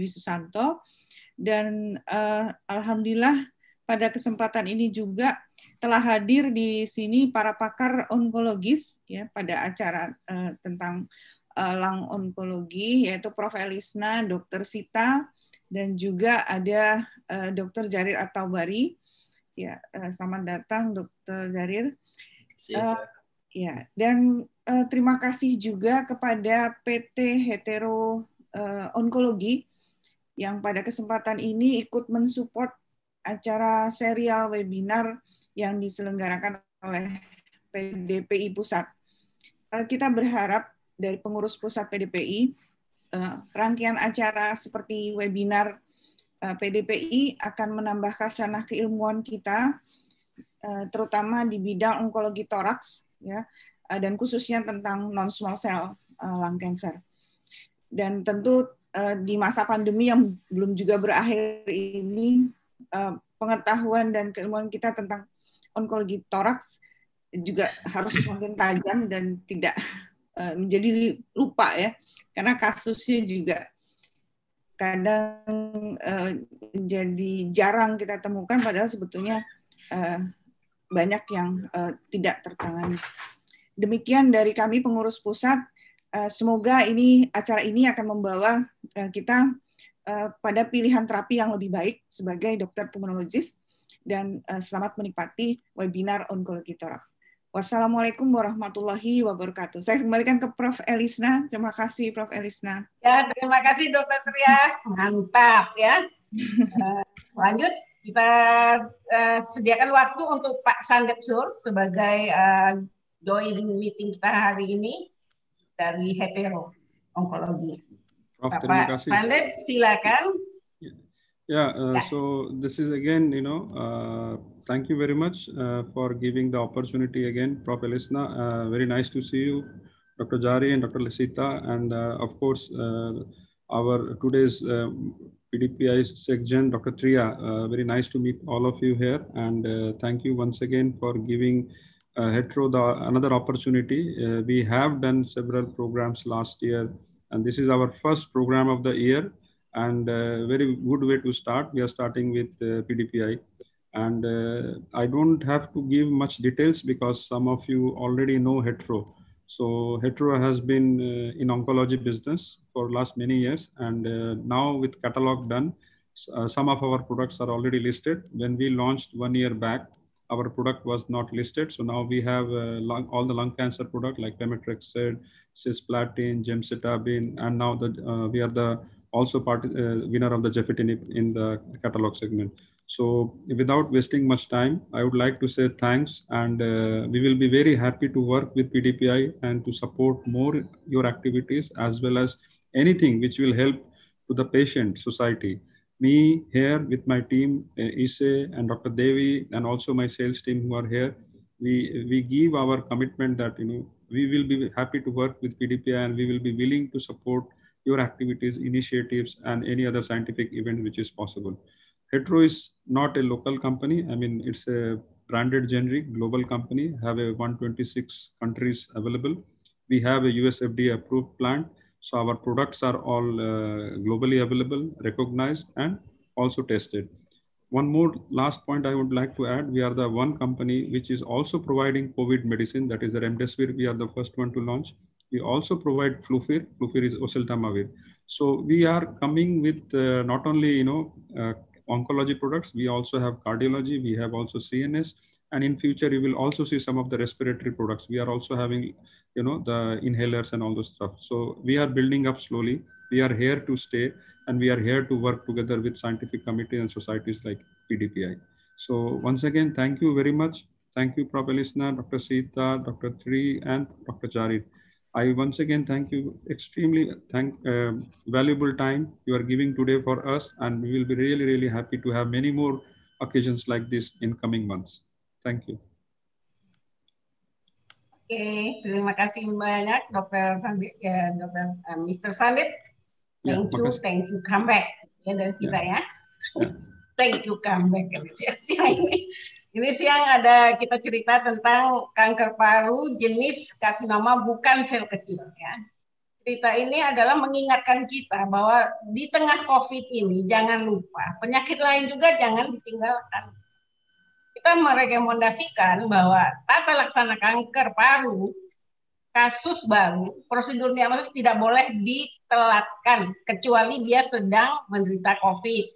Dwi Susanto dan uh, alhamdulillah pada kesempatan ini juga telah hadir di sini para pakar onkologis ya pada acara uh, tentang uh, eh, lang onkologi yaitu Prof Elisna, Dr Sita dan juga ada uh, Dr Jarir Bari Ya, uh, selamat datang Dr Jarir. Uh, ya, dan uh, terima kasih juga kepada PT Hetero uh, Onkologi yang pada kesempatan ini ikut mensupport acara serial webinar yang diselenggarakan oleh PDPI Pusat. Eh, kita berharap dari pengurus pusat PDPI, eh, rangkaian acara seperti webinar eh, PDPI akan menambah kasanah keilmuan kita, terutama di bidang onkologi toraks, ya, dan khususnya tentang non-small cell lung cancer. Dan tentu uh, di masa pandemi yang belum juga berakhir ini uh, pengetahuan dan keilmuan kita tentang onkologi toraks juga harus semakin tajam dan tidak uh, menjadi lupa ya karena kasusnya juga kadang uh, jadi jarang kita temukan padahal sebetulnya uh, banyak yang uh, tidak tertangani. Demikian dari kami pengurus pusat Eh, semoga ini acara ini akan membawa eh, kita eh, pada pilihan terapi yang lebih baik sebagai dokter pulmonologis dan selamat menikmati webinar onkologi toraks. Wassalamualaikum warahmatullahi wabarakatuh. Saya kembalikan ke Prof. Elisna. Terima kasih Prof. Elisna. Ya, terima kasih Dokter Tria. Mantap ya. Uh, lanjut kita uh, sediakan waktu untuk Pak Sandep Sur sebagai uh, join meeting kita hari ini. David Getero, Oncología. Papa Sander Silakan. Yeah, yeah, uh, so this is again, you know, uh, thank you very much uh, for giving the opportunity again, Prof. Elisna. Uh, very nice to see you, Dr. Jari and Dr. Lisita. And uh, of course, uh, our today's PDPI section, Dr. Tria. very nice to meet all of you here. And thank you once again for giving uh, Hetero, the, another opportunity. Uh, we have done several programs last year, and this is our first program of the year and uh, very good way to start. We are starting with uh, PDPI. And uh, I don't have to give much details because some of you already know Hetero. So Hetero has been uh, in oncology business for last many years. And uh, now with catalog done, some of our products are already listed. When we launched one year back, our product was not listed. So now we have uh, lung, all the lung cancer product like pemetrexed, cisplatin, gemcitabine, and now the, uh, we are the also part, uh, winner of the gefitinib in the catalog segment. So without wasting much time, I would like to say thanks and uh, we will be very happy to work with PDPI and to support more your activities as well as anything which will help to the patient society me here with my team, uh, Ise and Dr. Devi, and also my sales team who are here, we, we give our commitment that, you know, we will be happy to work with PDPI and we will be willing to support your activities, initiatives, and any other scientific event which is possible. Hetero is not a local company. I mean, it's a branded generic global company, have a 126 countries available. We have a USFD approved plant so our products are all uh, globally available, recognized, and also tested. One more last point I would like to add, we are the one company which is also providing COVID medicine, that is the remdesivir, we are the first one to launch. We also provide flufir, flufir is oseltamivir. So we are coming with uh, not only, you know, uh, oncology products, we also have cardiology, we have also CNS, and in future you will also see some of the respiratory products. We are also having you know the inhalers and all those stuff so we are building up slowly we are here to stay and we are here to work together with scientific committee and societies like pdpi so once again thank you very much thank you Prabhu listener dr sita dr Tree, and dr jarid i once again thank you extremely thank uh, valuable time you are giving today for us and we will be really really happy to have many more occasions like this in coming months thank you okay, terima kasih banyak Dokter Sandip, ya, Dr. Uh, Mr. Sandip. Thank ya, you, makasih. thank you, come back ya dari kita ya. ya. ya. thank you, come back. Ya, ini. siang ada kita cerita tentang kanker paru jenis kasih nama bukan sel kecil ya. Cerita ini adalah mengingatkan kita bahwa di tengah COVID ini jangan lupa penyakit lain juga jangan ditinggalkan kita merekomendasikan bahwa tata laksana kanker paru kasus baru prosedur diagnosis tidak boleh ditelatkan kecuali dia sedang menderita COVID.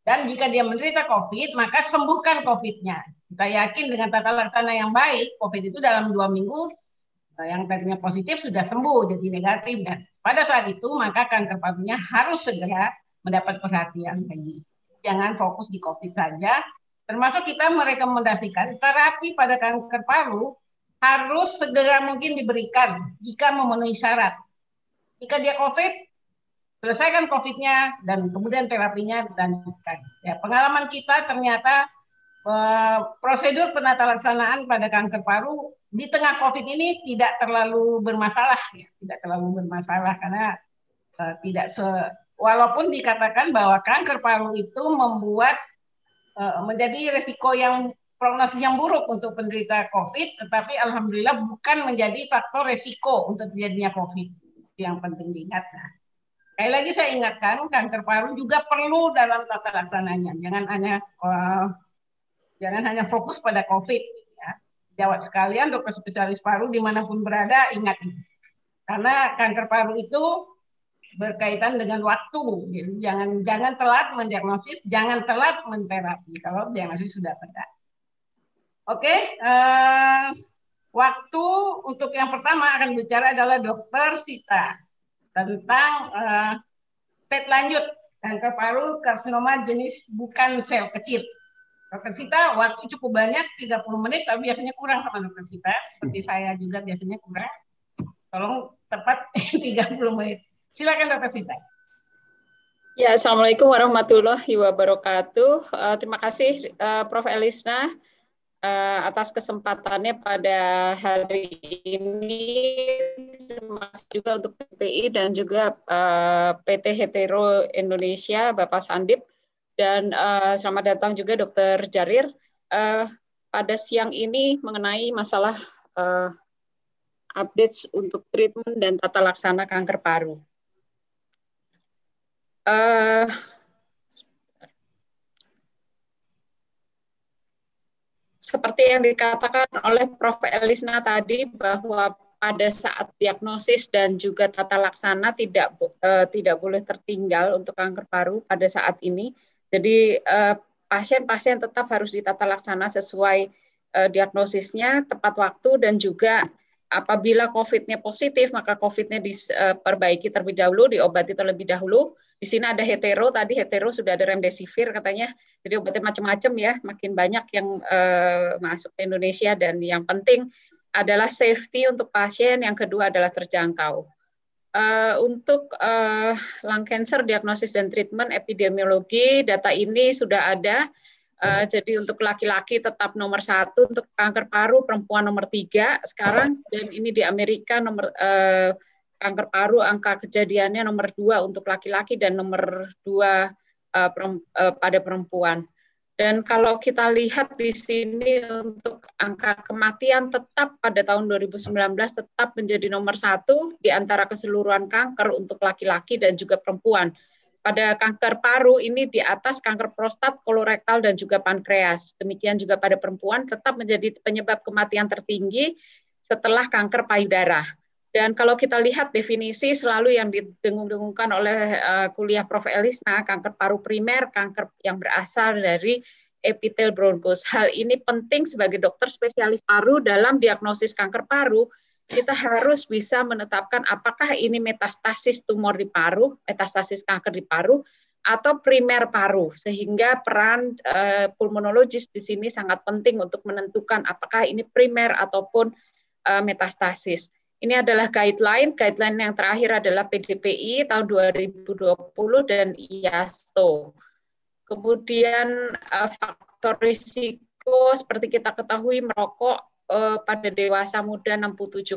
Dan jika dia menderita COVID, maka sembuhkan COVID-nya. Kita yakin dengan tata laksana yang baik, COVID itu dalam dua minggu eh, yang tadinya positif sudah sembuh jadi negatif dan pada saat itu maka kanker parunya harus segera mendapat perhatian lagi. Jangan fokus di COVID saja, Termasuk kita merekomendasikan terapi pada kanker paru harus segera mungkin diberikan jika memenuhi syarat. Jika dia COVID, selesaikan COVID-nya dan kemudian terapinya dilanjutkan. Ya, pengalaman kita ternyata eh, prosedur penata laksanaan pada kanker paru di tengah COVID ini tidak terlalu bermasalah, ya. tidak terlalu bermasalah karena eh, tidak se walaupun dikatakan bahwa kanker paru itu membuat Eh, menjadi resiko yang prognosis yang buruk untuk penderita COVID, tetapi alhamdulillah bukan menjadi faktor resiko untuk terjadinya COVID yang penting diingat. Sekali lagi saya ingatkan, kanker paru juga perlu dalam tata laksananya. Jangan hanya uh, jangan hanya fokus pada COVID. Ya. Jawab sekalian dokter spesialis paru dimanapun berada ingat ini. Karena kanker paru itu berkaitan dengan waktu. Gitu. Jangan jangan telat mendiagnosis, jangan telat menterapi kalau diagnosis sudah pada. Oke, okay, uh, eh, waktu untuk yang pertama akan bicara adalah Dokter Sita tentang uh, TET lanjut kanker paru karsinoma jenis bukan sel kecil. Dokter Sita waktu cukup banyak 30 menit tapi biasanya kurang sama Dokter Sita seperti saya juga biasanya kurang. Tolong tepat 30 menit. Silakan Dr. Sinta. Ya, Assalamualaikum warahmatullahi wabarakatuh. Uh, terima kasih uh, Prof. Elisna uh, atas kesempatannya pada hari ini. Terima kasih juga untuk PPI dan juga uh, PT Hetero Indonesia, Bapak Sandip. Dan uh, selamat datang juga Dr. Jarir. Uh, pada siang ini mengenai masalah uh, updates untuk treatment dan tata laksana kanker paru. Eh, seperti yang dikatakan oleh Prof. Elisna tadi bahwa pada saat diagnosis dan juga tata laksana tidak uh, tidak boleh tertinggal untuk kanker paru pada saat ini. Jadi eh, pasien-pasien uh, tetap harus ditata laksana sesuai uh, diagnosisnya tepat waktu dan juga apabila COVID-nya positif maka COVID-nya diperbaiki terlebih dahulu, diobati terlebih dahulu di sini ada hetero, tadi hetero sudah ada remdesivir katanya. Jadi obatnya macam-macam ya, makin banyak yang uh, masuk ke Indonesia dan yang penting adalah safety untuk pasien, yang kedua adalah terjangkau. Uh, untuk uh, lung cancer diagnosis dan treatment epidemiologi data ini sudah ada. Uh, jadi untuk laki-laki tetap nomor satu, untuk kanker paru perempuan nomor tiga sekarang dan ini di Amerika nomor uh, kanker paru angka kejadiannya nomor dua untuk laki-laki dan nomor dua uh, perem, uh, pada perempuan. Dan kalau kita lihat di sini untuk angka kematian tetap pada tahun 2019 tetap menjadi nomor satu di antara keseluruhan kanker untuk laki-laki dan juga perempuan. Pada kanker paru ini di atas kanker prostat, kolorektal, dan juga pankreas. Demikian juga pada perempuan tetap menjadi penyebab kematian tertinggi setelah kanker payudara. Dan kalau kita lihat definisi selalu yang didengung-dengungkan oleh eh, kuliah Prof. Elisna, kanker paru primer, kanker yang berasal dari epitel bronkus. Hal ini penting sebagai dokter spesialis paru dalam diagnosis kanker paru, kita harus bisa menetapkan apakah ini metastasis tumor di paru, metastasis kanker di paru, atau primer paru, sehingga peran eh, pulmonologis di sini sangat penting untuk menentukan apakah ini primer ataupun eh, metastasis. Ini adalah guideline. Guideline yang terakhir adalah PDPI tahun 2020 dan IASTO. Kemudian eh, faktor risiko seperti kita ketahui merokok eh, pada dewasa muda 67,4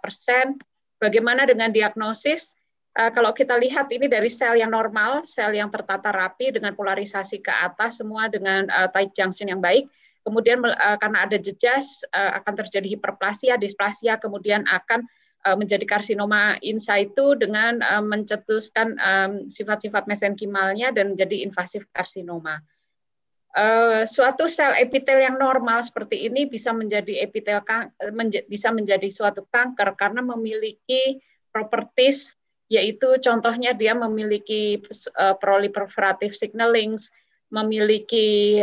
persen. Bagaimana dengan diagnosis? Eh, kalau kita lihat ini dari sel yang normal, sel yang tertata rapi dengan polarisasi ke atas, semua dengan tight junction yang baik, Kemudian eh, karena ada jejas eh, akan terjadi hiperplasia, displasia, kemudian akan eh, menjadi karsinoma in situ dengan mencetuskan sifat-sifat mesenkimalnya dan menjadi invasif karsinoma. suatu sel epitel yang normal seperti ini bisa menjadi epitel kan, bisa menjadi suatu kanker karena memiliki properties yaitu contohnya dia memiliki proliferative signaling, memiliki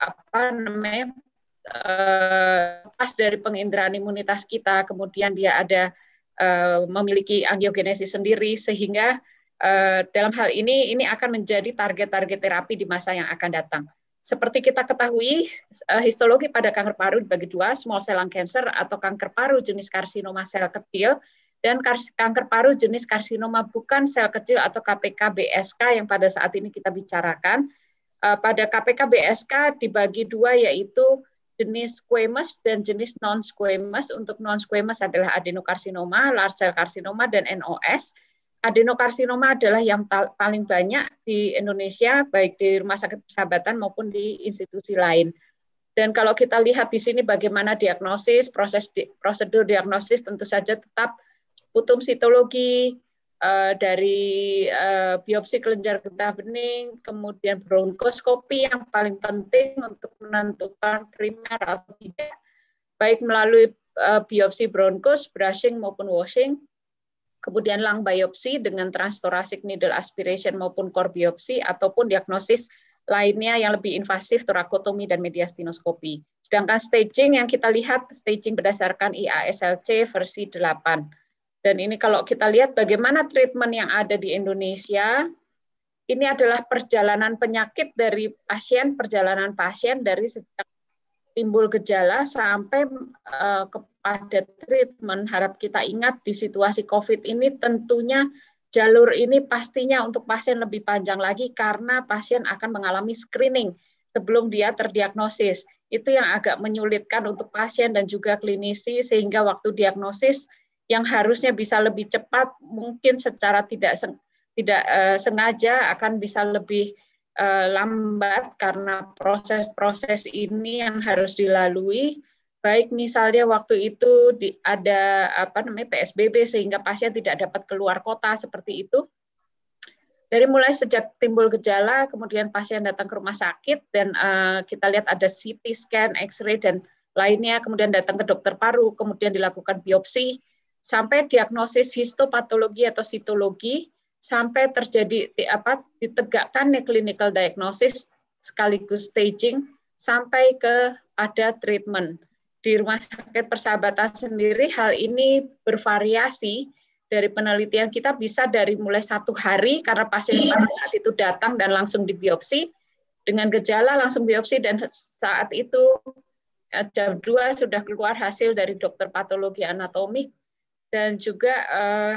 apa namanya uh, pas dari penginderaan imunitas kita, kemudian dia ada uh, memiliki angiogenesis sendiri sehingga uh, dalam hal ini ini akan menjadi target-target terapi di masa yang akan datang. Seperti kita ketahui, histologi pada kanker paru dibagi dua, small cell lung cancer atau kanker paru jenis karsinoma sel kecil dan kanker paru jenis karsinoma bukan sel kecil atau KPK BSK yang pada saat ini kita bicarakan Eh, pada KPK BSK dibagi dua yaitu jenis squamous dan jenis non squamous. Untuk non squamous adalah adenokarsinoma, large cell karsinoma dan NOS. Adenokarsinoma adalah yang paling banyak di Indonesia baik di Rumah Sakit Persahabatan maupun di institusi lain. Dan kalau kita lihat di sini bagaimana diagnosis, proses di, prosedur diagnosis tentu saja tetap putum sitologi, Eh, dari uh, biopsi kelenjar getah bening, kemudian bronkoskopi yang paling penting untuk menentukan primer atau tidak, baik melalui uh, biopsi bronkos, brushing maupun washing, kemudian lung biopsi dengan transtorasik needle aspiration maupun core biopsi, ataupun diagnosis lainnya yang lebih invasif, torakotomi dan mediastinoskopi. Sedangkan staging yang kita lihat, staging berdasarkan IASLC versi 8 dan ini kalau kita lihat bagaimana treatment yang ada di Indonesia, ini adalah perjalanan penyakit dari pasien, perjalanan pasien dari sejak timbul gejala sampai uh, kepada treatment. Harap kita ingat di situasi COVID ini tentunya jalur ini pastinya untuk pasien lebih panjang lagi karena pasien akan mengalami screening sebelum dia terdiagnosis. Itu yang agak menyulitkan untuk pasien dan juga klinisi sehingga waktu diagnosis yang harusnya bisa lebih cepat mungkin secara tidak seng, tidak uh, sengaja akan bisa lebih uh, lambat karena proses-proses ini yang harus dilalui baik misalnya waktu itu di, ada apa namanya PSBB sehingga pasien tidak dapat keluar kota seperti itu. Dari mulai sejak timbul gejala, kemudian pasien datang ke rumah sakit dan uh, kita lihat ada CT scan, X-ray dan lainnya, kemudian datang ke dokter paru, kemudian dilakukan biopsi, sampai diagnosis histopatologi atau sitologi sampai terjadi apa ditegakkannya clinical diagnosis sekaligus staging sampai ke ada treatment. Di Rumah Sakit Persahabatan sendiri hal ini bervariasi dari penelitian kita bisa dari mulai satu hari karena pasien pada saat itu datang dan langsung di biopsi dengan gejala langsung biopsi dan saat itu eh, jam 2 sudah keluar hasil dari dokter patologi anatomi dan juga uh,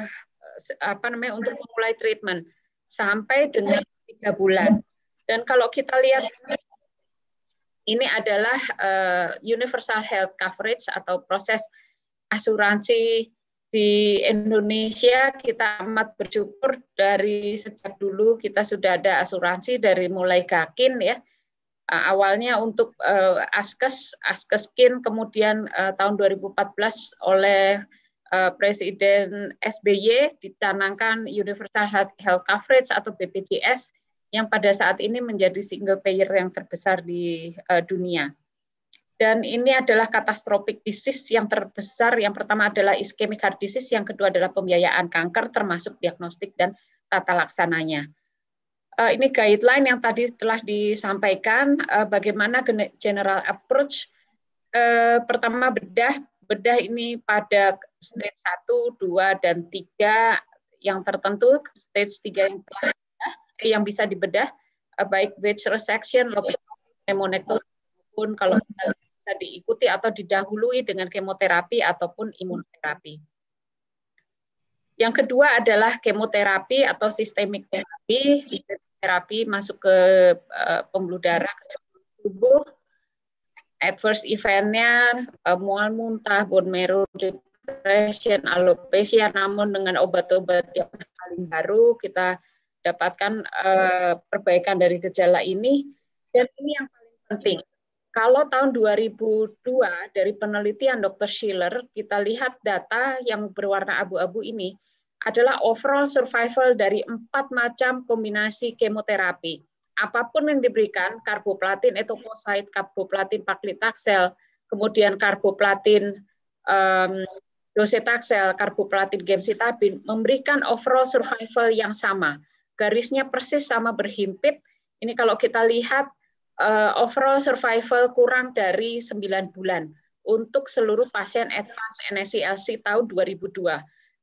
apa namanya untuk memulai treatment sampai dengan tiga bulan. Dan kalau kita lihat ini adalah uh, universal health coverage atau proses asuransi di Indonesia kita amat bersyukur dari sejak dulu kita sudah ada asuransi dari mulai Gakin ya eh, awalnya untuk uh, askes askeskin kemudian uh, tahun 2014 oleh Eh, Presiden SBY ditanamkan Universal Health Coverage atau BPJS yang pada saat ini menjadi single payer yang terbesar di eh, dunia. Dan ini adalah katastropik disease yang terbesar. Yang pertama adalah ischemic heart disease, yang kedua adalah pembiayaan kanker termasuk diagnostik dan tata laksananya. Eh, ini guideline yang tadi telah disampaikan bagaimana general approach pertama bedah bedah ini pada stage 1, 2, dan 3 yang tertentu, stage 3 yang tertentu, eh, yang bisa dibedah, eh, baik wedge resection, lobectomy, pneumonektomi, pun kalau bisa diikuti atau didahului dengan kemoterapi ataupun imunoterapi. Yang kedua adalah kemoterapi atau sistemik terapi. Sistemik terapi masuk ke uh, pembuluh darah ke tubuh adverse eventnya uh, mual muntah, bone marrow depression, alopecia. Namun dengan obat-obat yang paling baru kita dapatkan uh, perbaikan dari gejala ini. Dan ini yang paling penting. Kalau tahun 2002 dari penelitian Dr. Schiller, kita lihat data yang berwarna abu-abu ini adalah overall survival dari empat macam kombinasi kemoterapi apapun yang diberikan, karboplatin, etoposait, karboplatin, paklitaksel, kemudian karboplatin, um, docetaxel, karboplatin, gemcitabin, memberikan overall survival yang sama. Garisnya persis sama berhimpit. Ini kalau kita lihat uh, overall survival kurang dari 9 bulan untuk seluruh pasien advance NSCLC tahun 2002.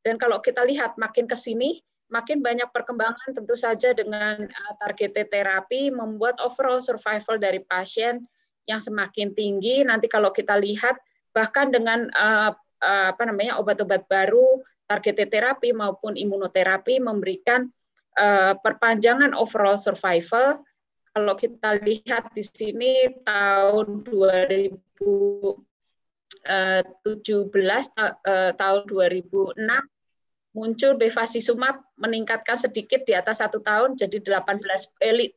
Dan kalau kita lihat makin ke sini, makin banyak perkembangan tentu saja dengan eh, targeted terapi membuat overall survival dari pasien yang semakin tinggi. Nanti kalau kita lihat bahkan dengan eh, eh, apa namanya obat-obat baru, target terapi maupun imunoterapi memberikan perpanjangan overall survival. Kalau kita lihat di sini tahun 2017 tahun 2006 muncul bevacizumab meningkatkan sedikit di atas satu tahun jadi 18 eh, 13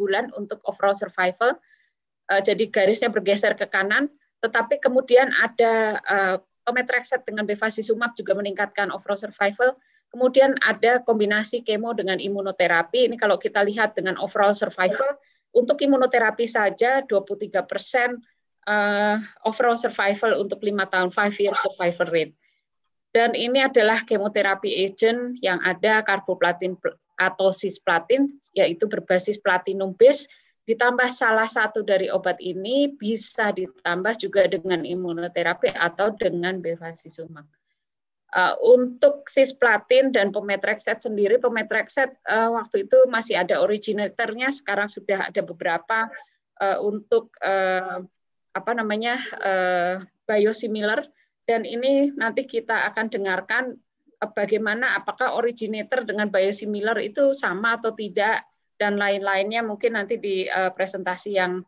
bulan untuk overall survival uh, jadi garisnya bergeser ke kanan tetapi kemudian ada uh, eh, pemetrexed dengan bevacizumab juga meningkatkan overall survival kemudian ada kombinasi kemo dengan imunoterapi ini kalau kita lihat dengan overall survival untuk imunoterapi saja 23 persen eh, overall survival untuk lima tahun five year survival rate dan ini adalah kemoterapi agent yang ada karboplatin atau cisplatin, yaitu berbasis platinum base, ditambah salah satu dari obat ini bisa ditambah juga dengan imunoterapi atau dengan bevacizumab. Uh, untuk cisplatin dan pemetrexed sendiri, pemetrexed uh, waktu itu masih ada originatornya, sekarang sudah ada beberapa uh, untuk uh, apa namanya uh, biosimilar dan ini nanti kita akan dengarkan eh, bagaimana apakah originator dengan biosimilar itu sama atau tidak dan lain-lainnya mungkin nanti di uh, presentasi yang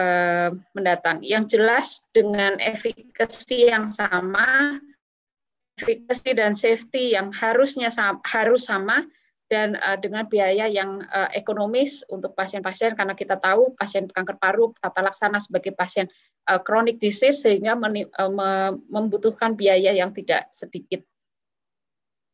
uh, mendatang. Yang jelas dengan efikasi yang sama, efikasi dan safety yang harusnya sama, harus sama dan uh, dengan biaya yang uh, ekonomis untuk pasien-pasien karena kita tahu pasien kanker paru tata laksana sebagai pasien uh, chronic disease sehingga meni, uh, membutuhkan biaya yang tidak sedikit.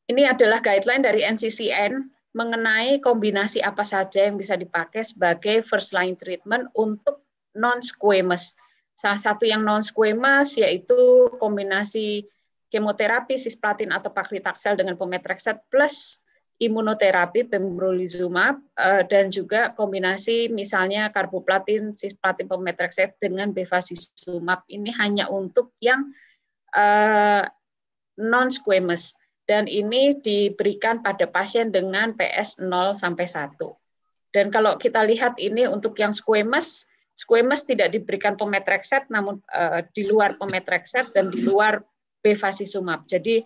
Ini adalah guideline dari NCCN mengenai kombinasi apa saja yang bisa dipakai sebagai first line treatment untuk non squamous. Salah satu yang non squamous yaitu kombinasi kemoterapi cisplatin atau paclitaxel dengan pemetrexed plus imunoterapi pembrolizumab eh, dan juga kombinasi misalnya karboplatin, cisplatin pemetrexed dengan bevacizumab ini hanya untuk yang eh, non squamous dan ini diberikan pada pasien dengan PS 0 sampai 1. Dan kalau kita lihat ini untuk yang squamous, squamous tidak diberikan pemetrexed namun eh, di luar pemetrexed dan di luar bevacizumab. Jadi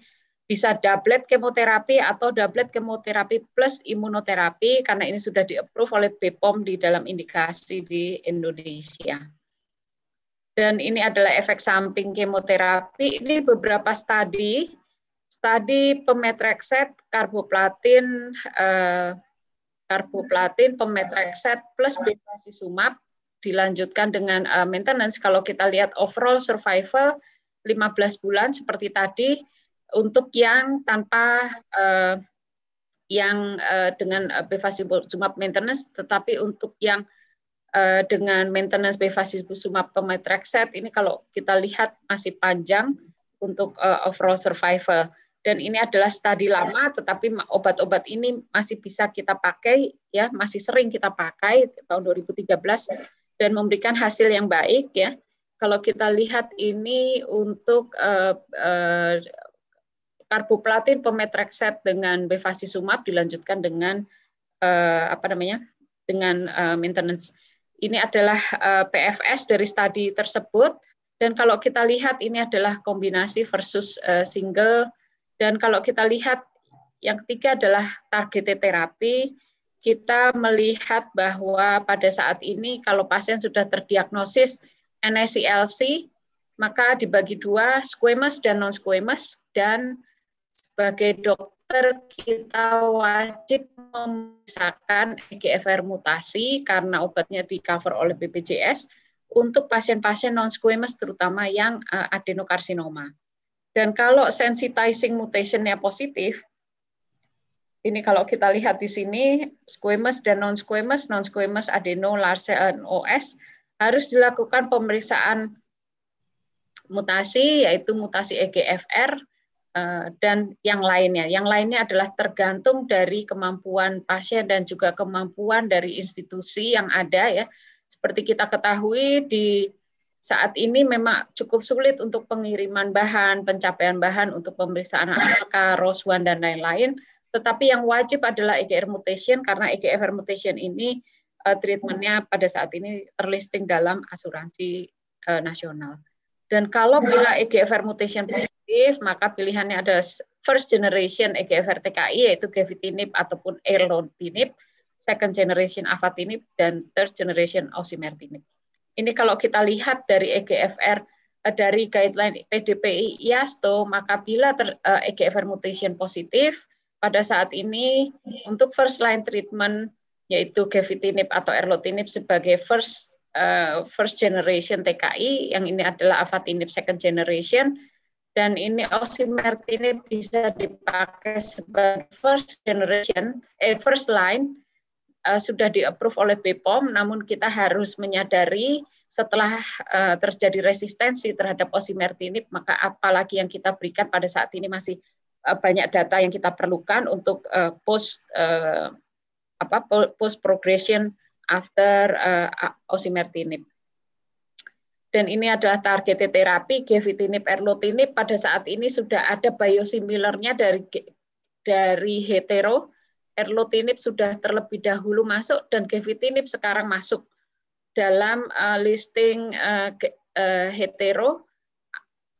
bisa doublet kemoterapi atau doublet kemoterapi plus imunoterapi karena ini sudah di-approve oleh BPOM di dalam indikasi di Indonesia. Dan ini adalah efek samping kemoterapi. Ini beberapa studi, studi pemetrexed, karboplatin, eh, karboplatin, pemetrexed plus bevacizumab dilanjutkan dengan eh, maintenance. Kalau kita lihat overall survival 15 bulan seperti tadi, untuk yang tanpa uh, yang uh, dengan eh, bebas bevacizumab maintenance, tetapi untuk yang uh, dengan maintenance bevacizumab pemetrexed ini kalau kita lihat masih panjang untuk uh, overall survival. Dan ini adalah studi lama, tetapi obat-obat ini masih bisa kita pakai, ya masih sering kita pakai tahun 2013 dan memberikan hasil yang baik, ya. Kalau kita lihat ini untuk uh, uh, karboplatin pemetrekset dengan bevacizumab dilanjutkan dengan uh, apa namanya? dengan uh, maintenance. Ini adalah uh, eh, PFS dari studi tersebut dan kalau kita lihat ini adalah kombinasi versus uh, single dan kalau kita lihat yang ketiga adalah targeted terapi kita melihat bahwa pada saat ini kalau pasien sudah terdiagnosis NSCLC, maka dibagi dua, squamous dan non-squamous, dan sebagai dokter kita wajib memisahkan EGFR mutasi karena obatnya di cover oleh BPJS untuk pasien-pasien non-squamous terutama yang uh, adenokarsinoma. Dan kalau sensitizing mutationnya positif, ini kalau kita lihat di sini, squamous dan non-squamous, non-squamous adeno Larsen OS, harus dilakukan pemeriksaan mutasi, yaitu mutasi EGFR, Eh, dan yang lainnya. Yang lainnya adalah tergantung dari kemampuan pasien dan juga kemampuan dari institusi yang ada ya. Seperti kita ketahui di saat ini memang cukup sulit untuk pengiriman bahan, pencapaian bahan untuk pemeriksaan anak ros dan lain-lain. Tetapi yang wajib adalah EGR mutation karena EGR mutation ini uh, treatmentnya pada saat ini terlisting dalam asuransi uh, nasional. Dan kalau bila EGFR mutation positif positif, maka pilihannya ada first generation EGFR TKI yaitu gefitinib ataupun erlotinib, second generation afatinib dan third generation osimertinib. Ini kalau kita lihat dari EGFR eh, dari guideline PDPI IASTO, maka bila ter, EGFR eh, e mutation positif pada saat ini untuk first line treatment yaitu gefitinib atau erlotinib sebagai first uh, first generation TKI, yang ini adalah afatinib second generation, dan ini osimertinib bisa dipakai sebagai first generation, eh, first line uh, sudah di approve oleh BPOM, namun kita harus menyadari setelah uh, terjadi resistensi terhadap osimertinib, maka apalagi yang kita berikan pada saat ini masih uh, banyak data yang kita perlukan untuk uh, post uh, apa post progression after uh, osimertinib dan ini adalah target terapi gefitinib erlotinib pada saat ini sudah ada biosimilarnya dari dari hetero erlotinib sudah terlebih dahulu masuk dan gefitinib sekarang masuk dalam uh, listing uh, uh, hetero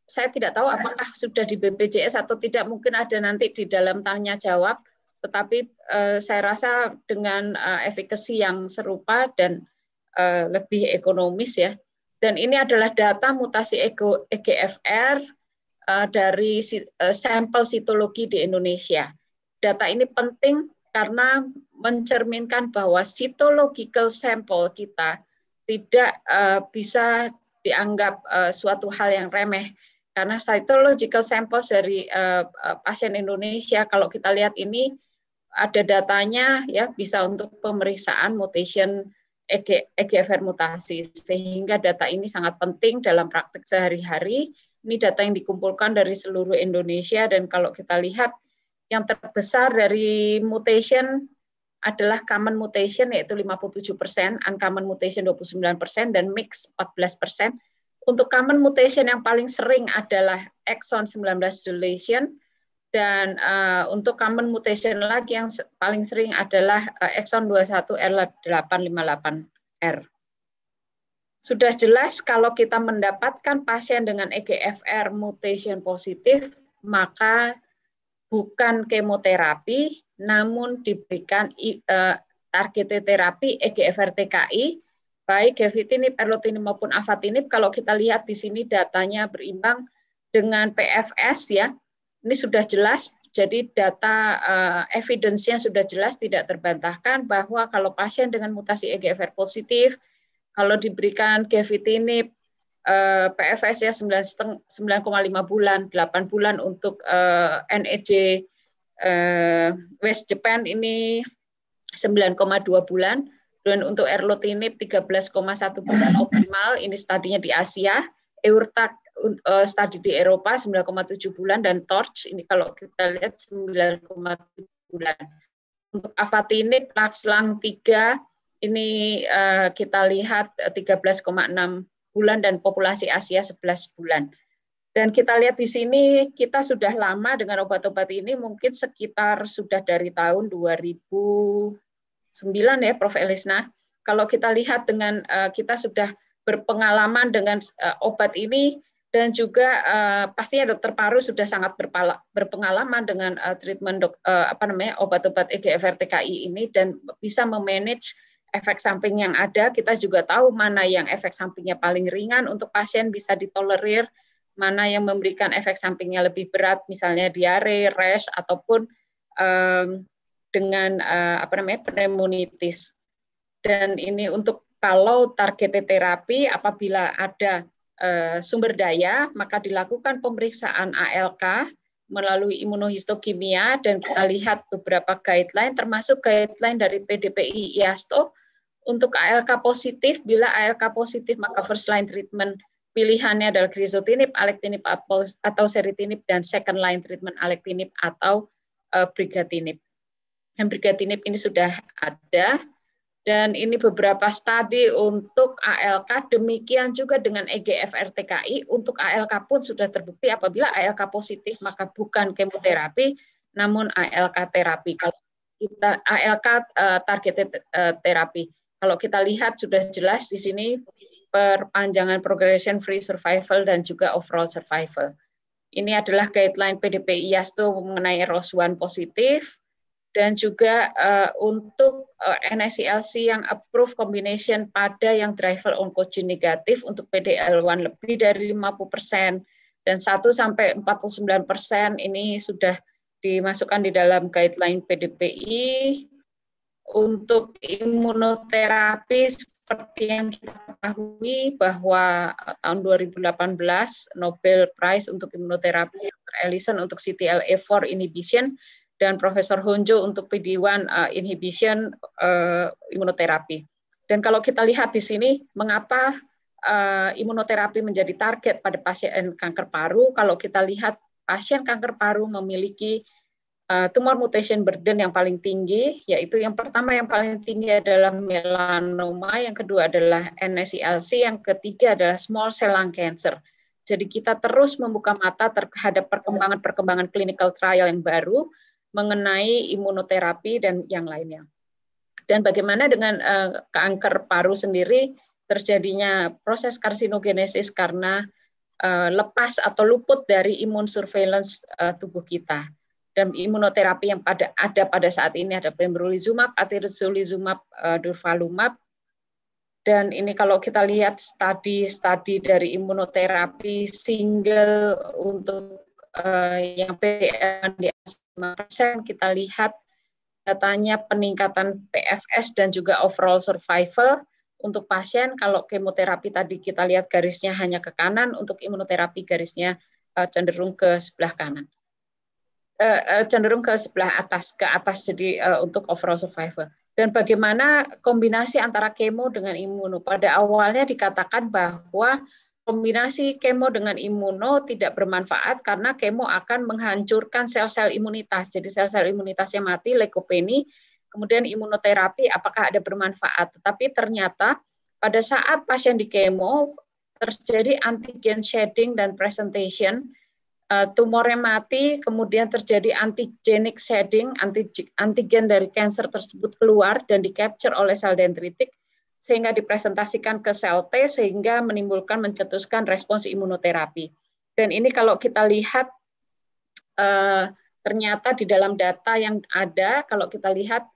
saya tidak tahu apakah sudah di BPJS atau tidak mungkin ada nanti di dalam tanya jawab tetapi uh, saya rasa dengan uh, efikasi yang serupa dan uh, lebih ekonomis ya dan ini adalah data mutasi EGFR e eh, dari eh, sampel sitologi di Indonesia. Data ini penting karena mencerminkan bahwa sitological sampel kita tidak eh, bisa dianggap suatu hal yang remeh karena cytological samples dari pasien Indonesia kalau kita lihat ini ada datanya ya bisa untuk pemeriksaan mutation EGFR mutasi sehingga data ini sangat penting dalam praktik sehari-hari. Ini data yang dikumpulkan dari seluruh Indonesia dan kalau kita lihat yang terbesar dari mutation adalah common mutation yaitu 57 persen, uncommon mutation 29 persen, dan mix 14 persen. Untuk common mutation yang paling sering adalah exon 19 deletion, dan uh, untuk common mutation lagi yang paling sering adalah uh, exon 21 R858R. Sudah jelas kalau kita mendapatkan pasien dengan EGFR mutation positif, maka bukan kemoterapi, namun diberikan uh, targeted terapi EGFR TKI, baik gefitinib, erlotinib maupun afatinib. Kalau kita lihat di sini datanya berimbang dengan PFS ya, ini sudah jelas, jadi data uh, evidence-nya sudah jelas tidak terbantahkan bahwa kalau pasien dengan mutasi EGFR positif, kalau diberikan gefitinib uh, PFS-nya 9,5 bulan, 8 bulan untuk uh, eh, NEJ uh, eh, West Japan ini 9,2 bulan, dan untuk erlotinib 13,1 bulan optimal, ini tadinya di Asia, Eurtac Eh, studi di Eropa 9,7 bulan dan Torch ini kalau kita lihat 9,7 bulan. Untuk avatinib Laxlang 3 ini uh, kita lihat 13,6 eh, bulan dan populasi Asia 11 bulan. Dan kita lihat di sini kita sudah lama dengan obat-obat ini mungkin sekitar sudah dari tahun 2009 ya Prof Elisna. Kalau kita lihat dengan uh, kita sudah berpengalaman dengan uh, obat ini dan juga uh, pastinya dokter paru sudah sangat berpala, berpengalaman dengan uh, treatment uh, apa namanya obat-obat EGFR TKI ini dan bisa memanage efek samping yang ada. Kita juga tahu mana yang efek sampingnya paling ringan untuk pasien bisa ditolerir, mana yang memberikan efek sampingnya lebih berat, misalnya diare, rash ataupun um, dengan uh, apa namanya pneumonitis. Dan ini untuk kalau targeted terapi apabila ada Eh, sumber daya, maka dilakukan pemeriksaan ALK melalui imunohistokimia dan kita lihat beberapa guideline termasuk guideline dari PDPI IASTO untuk ALK positif bila ALK positif maka first line treatment pilihannya adalah crizotinib, alectinib atau seritinib dan second line treatment alectinib atau eh, brigatinib. Dan brigatinib ini sudah ada dan ini beberapa studi untuk ALK demikian juga dengan EGF RTKI untuk ALK pun sudah terbukti apabila ALK positif maka bukan kemoterapi namun ALK terapi kalau kita ALK uh, eh, targeted uh, terapi kalau kita lihat sudah jelas di sini perpanjangan progression free survival dan juga overall survival ini adalah guideline PDPI itu mengenai ROS1 positif dan juga uh, untuk uh, eh, NSCLC yang approve combination pada yang driver oncology negatif untuk PDL1 lebih dari 50% dan 1 sampai 49% ini sudah dimasukkan di dalam guideline PDPI untuk imunoterapi seperti yang kita ketahui bahwa eh, tahun 2018 Nobel Prize untuk imunoterapi Dr. Ellison untuk CTLA4 inhibition dan Profesor Honjo untuk PD1 uh, inhibition uh, imunoterapi. Dan kalau kita lihat di sini, mengapa uh, imunoterapi menjadi target pada pasien kanker paru? Kalau kita lihat pasien kanker paru memiliki uh, tumor mutation burden yang paling tinggi, yaitu yang pertama yang paling tinggi adalah melanoma, yang kedua adalah NSCLC, yang ketiga adalah small cell lung cancer. Jadi kita terus membuka mata terhadap perkembangan-perkembangan clinical trial yang baru, mengenai imunoterapi dan yang lainnya. Dan bagaimana dengan uh, eh, kanker paru sendiri terjadinya proses karsinogenesis karena eh, lepas atau luput dari imun surveillance eh, tubuh kita. Dan imunoterapi yang pada ada pada saat ini ada pembrolizumab, atezolizumab, uh, durvalumab, dan ini kalau kita lihat studi-studi dari imunoterapi single untuk uh, yang di 5% kita lihat datanya peningkatan PFS dan juga overall survival untuk pasien kalau kemoterapi tadi kita lihat garisnya hanya ke kanan untuk imunoterapi garisnya eh, cenderung ke sebelah kanan eh, eh, cenderung ke sebelah atas ke atas jadi untuk overall survival dan bagaimana kombinasi antara kemo dengan imuno pada awalnya dikatakan bahwa kombinasi kemo dengan imuno tidak bermanfaat karena kemo akan menghancurkan sel-sel imunitas. Jadi sel-sel imunitasnya mati, leukopeni, kemudian imunoterapi apakah ada bermanfaat. Tetapi ternyata pada saat pasien di kemo terjadi antigen shedding dan presentation, eh, tumornya mati, kemudian terjadi antigenic shedding, antigen dari kanker tersebut keluar dan di capture oleh sel dendritik, sehingga dipresentasikan ke sel T sehingga menimbulkan mencetuskan respons imunoterapi. Dan ini kalau kita lihat eh, ternyata di dalam data yang ada kalau kita lihat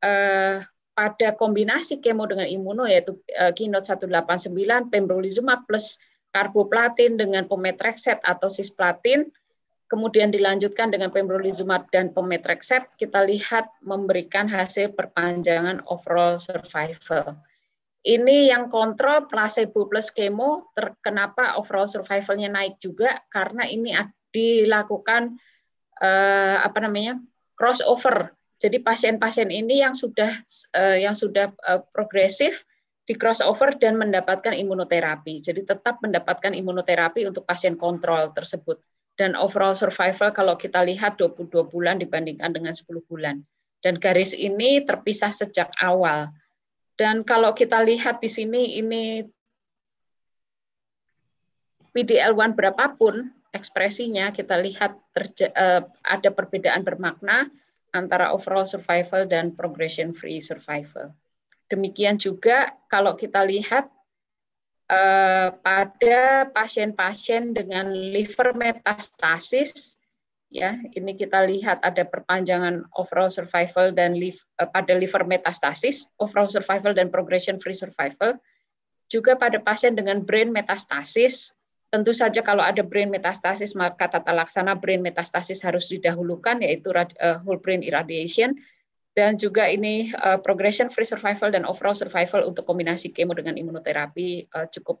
eh, pada kombinasi kemo dengan imuno yaitu eh, Keynote 189 pembrolizumab plus karboplatin dengan pemetrexed atau cisplatin kemudian dilanjutkan dengan pembrolizumab dan pemetrexed kita lihat memberikan hasil perpanjangan overall survival ini yang kontrol placebo plus kemo terkenapa kenapa overall survivalnya naik juga karena ini dilakukan eh, apa namanya crossover jadi pasien-pasien ini yang sudah eh, yang sudah eh, progresif di crossover dan mendapatkan imunoterapi. Jadi tetap mendapatkan imunoterapi untuk pasien kontrol tersebut. Dan overall survival kalau kita lihat 22 bulan dibandingkan dengan 10 bulan. Dan garis ini terpisah sejak awal. Dan kalau kita lihat di sini ini PDL1 berapapun ekspresinya kita lihat terje, uh, ada perbedaan bermakna antara overall survival dan progression free survival. Demikian juga kalau kita lihat uh, pada pasien-pasien dengan liver metastasis ya ini kita lihat ada perpanjangan overall survival dan eh, pada liver metastasis overall survival dan progression free survival juga pada pasien dengan brain metastasis tentu saja kalau ada brain metastasis maka tata laksana brain metastasis harus didahulukan yaitu eh, whole brain irradiation dan juga ini uh, progression free survival dan overall survival untuk kombinasi kemo dengan imunoterapi cukup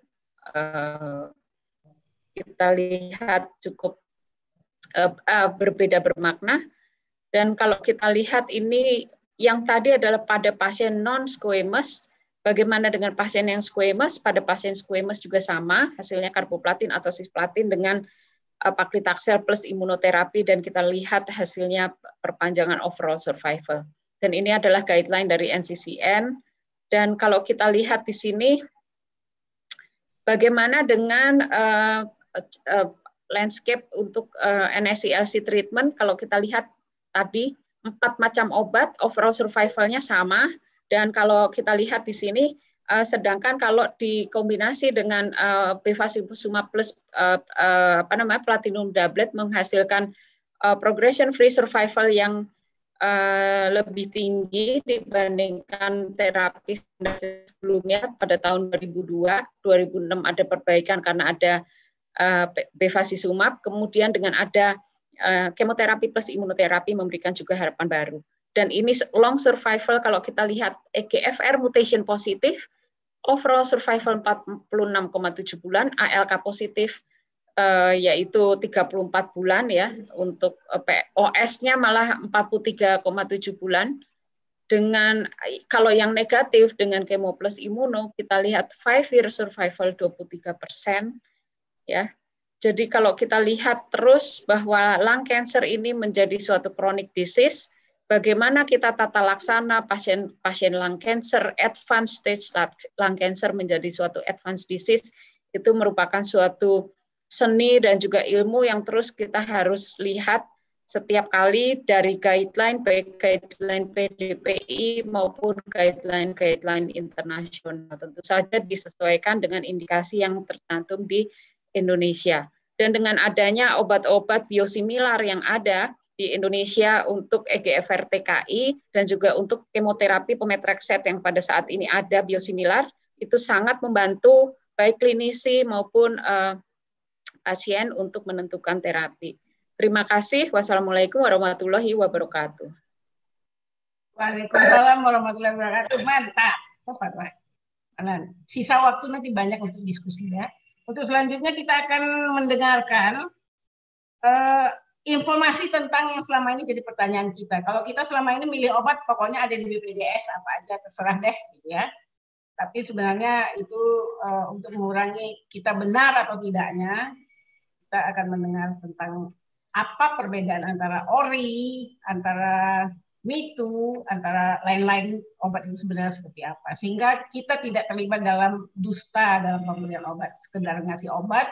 kita lihat cukup Eh, eh, berbeda bermakna. Dan kalau kita lihat ini yang tadi adalah pada pasien non squamous, bagaimana dengan pasien yang squamous? Pada pasien squamous juga sama, hasilnya karboplatin atau cisplatin dengan eh, paklitaxel plus imunoterapi dan kita lihat hasilnya perpanjangan overall survival. Dan ini adalah guideline dari NCCN. Dan kalau kita lihat di sini, bagaimana dengan uh, uh, landscape untuk uh, eh, NSCLC treatment kalau kita lihat tadi empat macam obat overall survivalnya sama dan kalau kita lihat di sini uh, sedangkan kalau dikombinasi dengan uh, bevacizumab plus uh, uh, apa namanya platinum doublet menghasilkan uh, progression free survival yang uh, lebih tinggi dibandingkan terapi sebelumnya pada tahun 2002 2006 ada perbaikan karena ada Eh, bevacizumab, kemudian dengan ada eh, kemoterapi plus imunoterapi memberikan juga harapan baru. Dan ini long survival kalau kita lihat EGFR mutation positif, overall survival 46,7 bulan, ALK positif eh, yaitu 34 bulan ya untuk OS-nya malah 43,7 bulan dengan kalau yang negatif dengan kemo plus imuno kita lihat five year survival 23 persen ya. Jadi kalau kita lihat terus bahwa lung cancer ini menjadi suatu kronik disease, bagaimana kita tata laksana pasien pasien lung cancer, advanced stage lung cancer menjadi suatu advanced disease itu merupakan suatu seni dan juga ilmu yang terus kita harus lihat setiap kali dari guideline baik guideline PDPI maupun guideline-guideline internasional tentu saja disesuaikan dengan indikasi yang tercantum di Indonesia. Dan dengan adanya obat-obat biosimilar yang ada di Indonesia untuk EGFR TKI dan juga untuk kemoterapi pemetrexed yang pada saat ini ada biosimilar, itu sangat membantu baik klinisi maupun uh, pasien untuk menentukan terapi. Terima kasih. Wassalamualaikum warahmatullahi wabarakatuh. Waalaikumsalam warahmatullahi wabarakatuh. Mantap. Sisa waktu nanti banyak untuk diskusi ya. Untuk selanjutnya kita akan mendengarkan uh, informasi tentang yang selama ini jadi pertanyaan kita. Kalau kita selama ini milih obat, pokoknya ada di BPJS apa aja terserah deh, gitu ya. Tapi sebenarnya itu uh, untuk mengurangi kita benar atau tidaknya, kita akan mendengar tentang apa perbedaan antara ori, antara MITU, antara lain-lain obat itu sebenarnya seperti apa. Sehingga kita tidak terlibat dalam dusta dalam pemberian obat. Sekedar ngasih obat,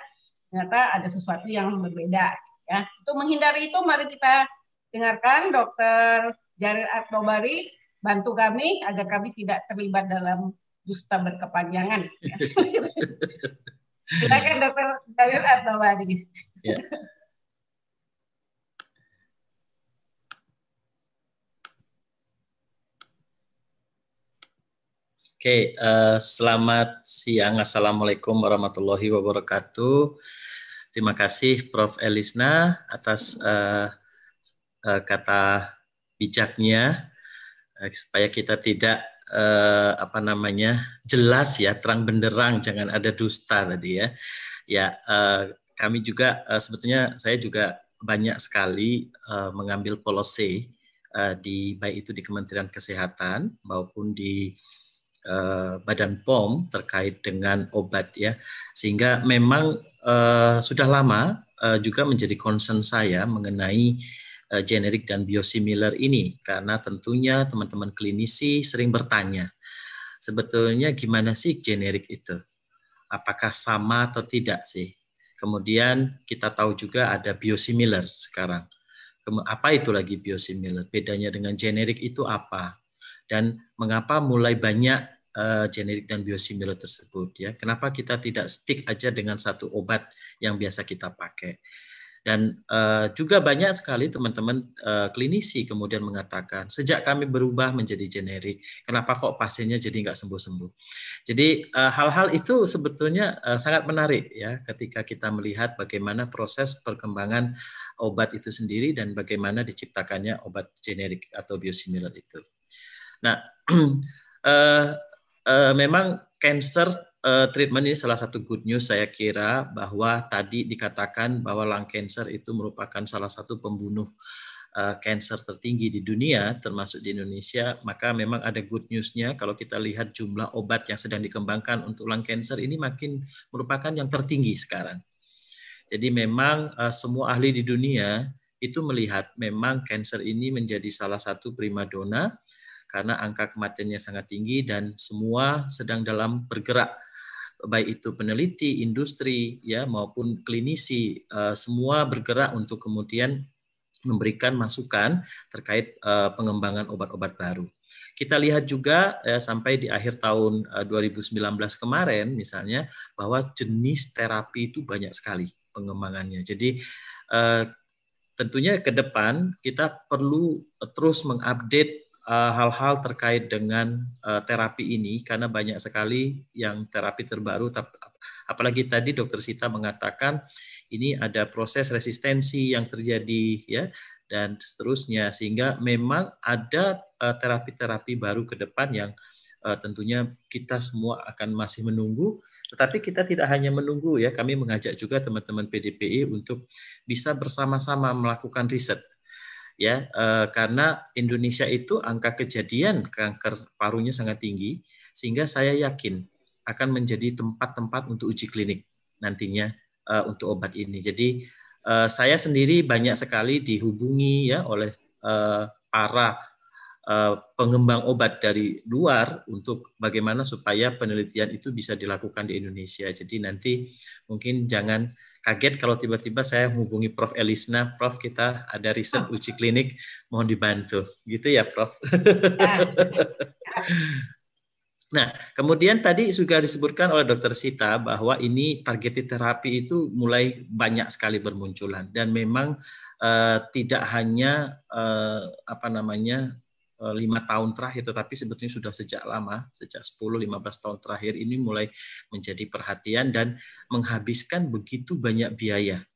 ternyata ada sesuatu yang berbeda. Ya. Untuk menghindari itu, mari kita dengarkan Dr. Jarir Atobari bantu kami agar kami tidak terlibat dalam dusta berkepanjangan. Ya. Silakan Dr. Jarir Atobari Ya. Oke, okay, uh, eh, selamat siang. Assalamualaikum warahmatullahi wabarakatuh. Terima kasih Prof. Elisna atas uh, uh, kata bijaknya uh, supaya kita tidak uh, apa namanya jelas ya terang benderang, jangan ada dusta tadi ya. Ya, uh, kami juga uh, sebetulnya saya juga banyak sekali uh, mengambil policy uh, di baik itu di Kementerian Kesehatan maupun di Eh, badan POM terkait dengan obat ya. Sehingga memang uh, sudah lama uh, juga menjadi concern saya mengenai uh, generik dan biosimilar ini karena tentunya teman-teman klinisi sering bertanya sebetulnya gimana sih generik itu? Apakah sama atau tidak sih? Kemudian kita tahu juga ada biosimilar sekarang. Apa itu lagi biosimilar? Bedanya dengan generik itu apa? Dan mengapa mulai banyak uh, eh, generik dan biosimilar tersebut ya. Kenapa kita tidak stick aja dengan satu obat yang biasa kita pakai? Dan uh, juga banyak sekali teman-teman uh, klinisi kemudian mengatakan sejak kami berubah menjadi generik, kenapa kok pasiennya jadi nggak sembuh-sembuh? Jadi hal-hal uh, itu sebetulnya uh, sangat menarik ya ketika kita melihat bagaimana proses perkembangan obat itu sendiri dan bagaimana diciptakannya obat generik atau biosimilar itu. Nah, uh, memang cancer uh, treatment ini salah satu good news saya kira bahwa tadi dikatakan bahwa lung cancer itu merupakan salah satu pembunuh uh, cancer tertinggi di dunia termasuk di Indonesia maka memang ada good newsnya kalau kita lihat jumlah obat yang sedang dikembangkan untuk lung cancer ini makin merupakan yang tertinggi sekarang. Jadi memang uh, semua ahli di dunia itu melihat memang cancer ini menjadi salah satu primadona karena angka kematiannya sangat tinggi dan semua sedang dalam bergerak baik itu peneliti, industri ya maupun klinisi eh, semua bergerak untuk kemudian memberikan masukan terkait eh, pengembangan obat-obat baru. Kita lihat juga ya, sampai di akhir tahun 2019 eh, kemarin misalnya bahwa jenis terapi itu banyak sekali pengembangannya. Jadi tentunya ke depan kita perlu terus mengupdate Eh, hal-hal terkait dengan uh, terapi ini karena banyak sekali yang terapi terbaru apalagi tadi dokter Sita mengatakan ini ada proses resistensi yang terjadi ya dan seterusnya sehingga memang ada eh, terapi-terapi baru ke depan yang uh, tentunya kita semua akan masih menunggu tetapi kita tidak hanya menunggu ya, kami mengajak juga teman-teman PDPI untuk bisa bersama-sama melakukan riset ya eh, karena Indonesia itu angka kejadian kanker parunya sangat tinggi sehingga saya yakin akan menjadi tempat-tempat untuk uji klinik nantinya eh, untuk obat ini. Jadi eh, saya sendiri banyak sekali dihubungi ya oleh eh, para Eh, pengembang obat dari luar untuk bagaimana supaya penelitian itu bisa dilakukan di Indonesia. Jadi nanti mungkin jangan kaget kalau tiba-tiba saya menghubungi Prof. Elisna, Prof. kita ada riset uji klinik, mohon dibantu. Gitu ya, Prof. Nah, kemudian tadi sudah disebutkan oleh Dr. Sita bahwa ini targeted terapi itu mulai banyak sekali bermunculan dan memang eh, tidak hanya eh, apa namanya Eh, lima tahun terakhir, tetapi sebetulnya sudah sejak lama, sejak 10-15 tahun terakhir ini mulai menjadi perhatian dan menghabiskan begitu banyak biaya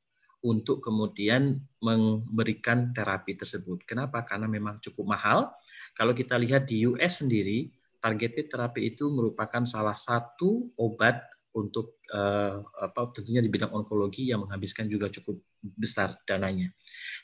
untuk kemudian memberikan terapi tersebut. Kenapa? Karena memang cukup mahal. Kalau kita lihat di US sendiri, targeted terapi itu merupakan salah satu obat untuk eh, apa, tentunya di bidang onkologi yang menghabiskan juga cukup besar dananya.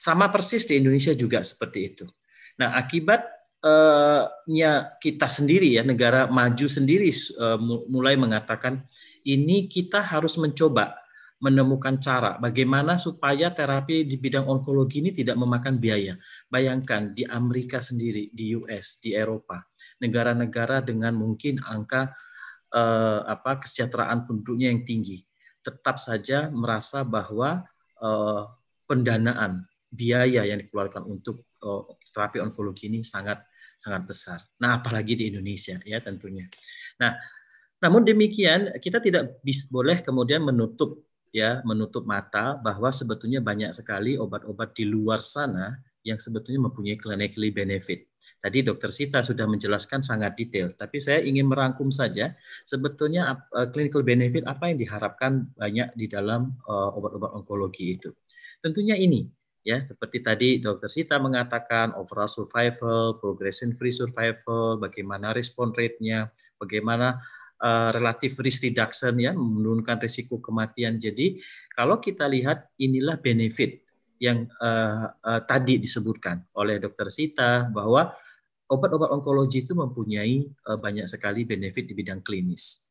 Sama persis di Indonesia juga seperti itu. Nah, akibat Eh, nya kita sendiri ya negara maju sendiri eh, mulai mengatakan ini kita harus mencoba menemukan cara bagaimana supaya terapi di bidang onkologi ini tidak memakan biaya. Bayangkan di Amerika sendiri, di US, di Eropa, negara-negara dengan mungkin angka eh, apa kesejahteraan penduduknya yang tinggi, tetap saja merasa bahwa eh, pendanaan biaya yang dikeluarkan untuk eh, terapi onkologi ini sangat sangat besar. Nah, apalagi di Indonesia ya tentunya. Nah, namun demikian kita tidak bis, boleh kemudian menutup ya, menutup mata bahwa sebetulnya banyak sekali obat-obat di luar sana yang sebetulnya mempunyai clinically benefit. Tadi Dokter Sita sudah menjelaskan sangat detail, tapi saya ingin merangkum saja sebetulnya uh, clinical benefit apa yang diharapkan banyak di dalam uh, obat-obat onkologi itu. Tentunya ini ya seperti tadi dokter Sita mengatakan overall survival, progression free survival, bagaimana respon rate-nya, bagaimana uh, relative risk reduction ya menurunkan risiko kematian. Jadi kalau kita lihat inilah benefit yang uh, uh, tadi disebutkan oleh dokter Sita bahwa obat-obat onkologi itu mempunyai uh, banyak sekali benefit di bidang klinis.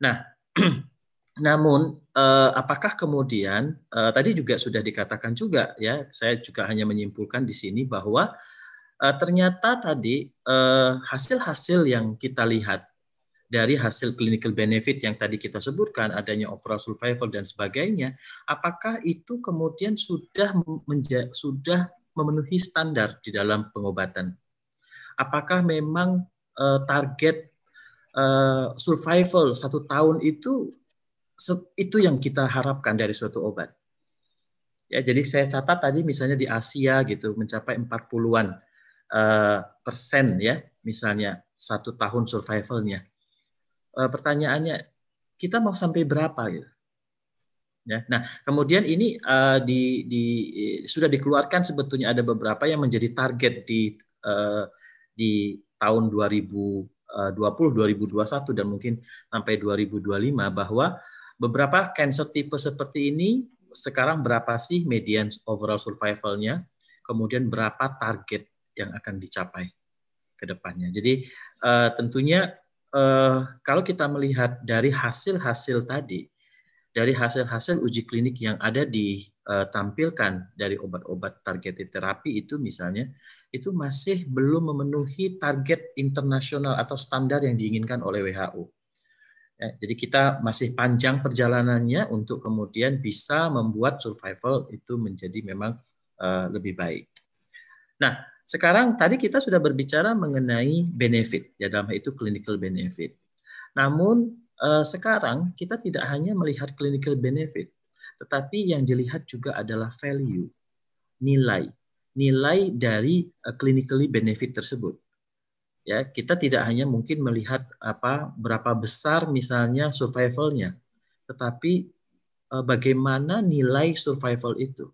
Nah, Namun eh, apakah kemudian eh, tadi juga sudah dikatakan juga ya, saya juga hanya menyimpulkan di sini bahwa eh, ternyata tadi eh, hasil-hasil yang kita lihat dari hasil clinical benefit yang tadi kita sebutkan adanya overall survival dan sebagainya, apakah itu kemudian sudah sudah memenuhi standar di dalam pengobatan? Apakah memang eh, target eh, survival satu tahun itu itu yang kita harapkan dari suatu obat. Ya, jadi saya catat tadi misalnya di Asia gitu mencapai 40-an uh, eh, persen ya misalnya satu tahun survivalnya. Uh, pertanyaannya kita mau sampai berapa gitu? Ya, nah kemudian ini uh, di, di sudah dikeluarkan sebetulnya ada beberapa yang menjadi target di uh, di tahun 2020, 2021 dan mungkin sampai 2025 bahwa beberapa cancer tipe seperti ini sekarang berapa sih median overall survivalnya, kemudian berapa target yang akan dicapai ke depannya. Jadi uh, tentunya uh, kalau kita melihat dari hasil-hasil tadi, dari hasil-hasil uji klinik yang ada ditampilkan eh, dari obat-obat targeted terapi itu misalnya, itu masih belum memenuhi target internasional atau standar yang diinginkan oleh WHO. Ya, jadi kita masih panjang perjalanannya untuk kemudian bisa membuat survival itu menjadi memang uh, lebih baik. Nah, sekarang tadi kita sudah berbicara mengenai benefit, ya dalam hal itu clinical benefit. Namun uh, sekarang kita tidak hanya melihat clinical benefit, tetapi yang dilihat juga adalah value, nilai, nilai dari uh, clinically benefit tersebut ya kita tidak hanya mungkin melihat apa berapa besar misalnya survivalnya tetapi e, bagaimana nilai survival itu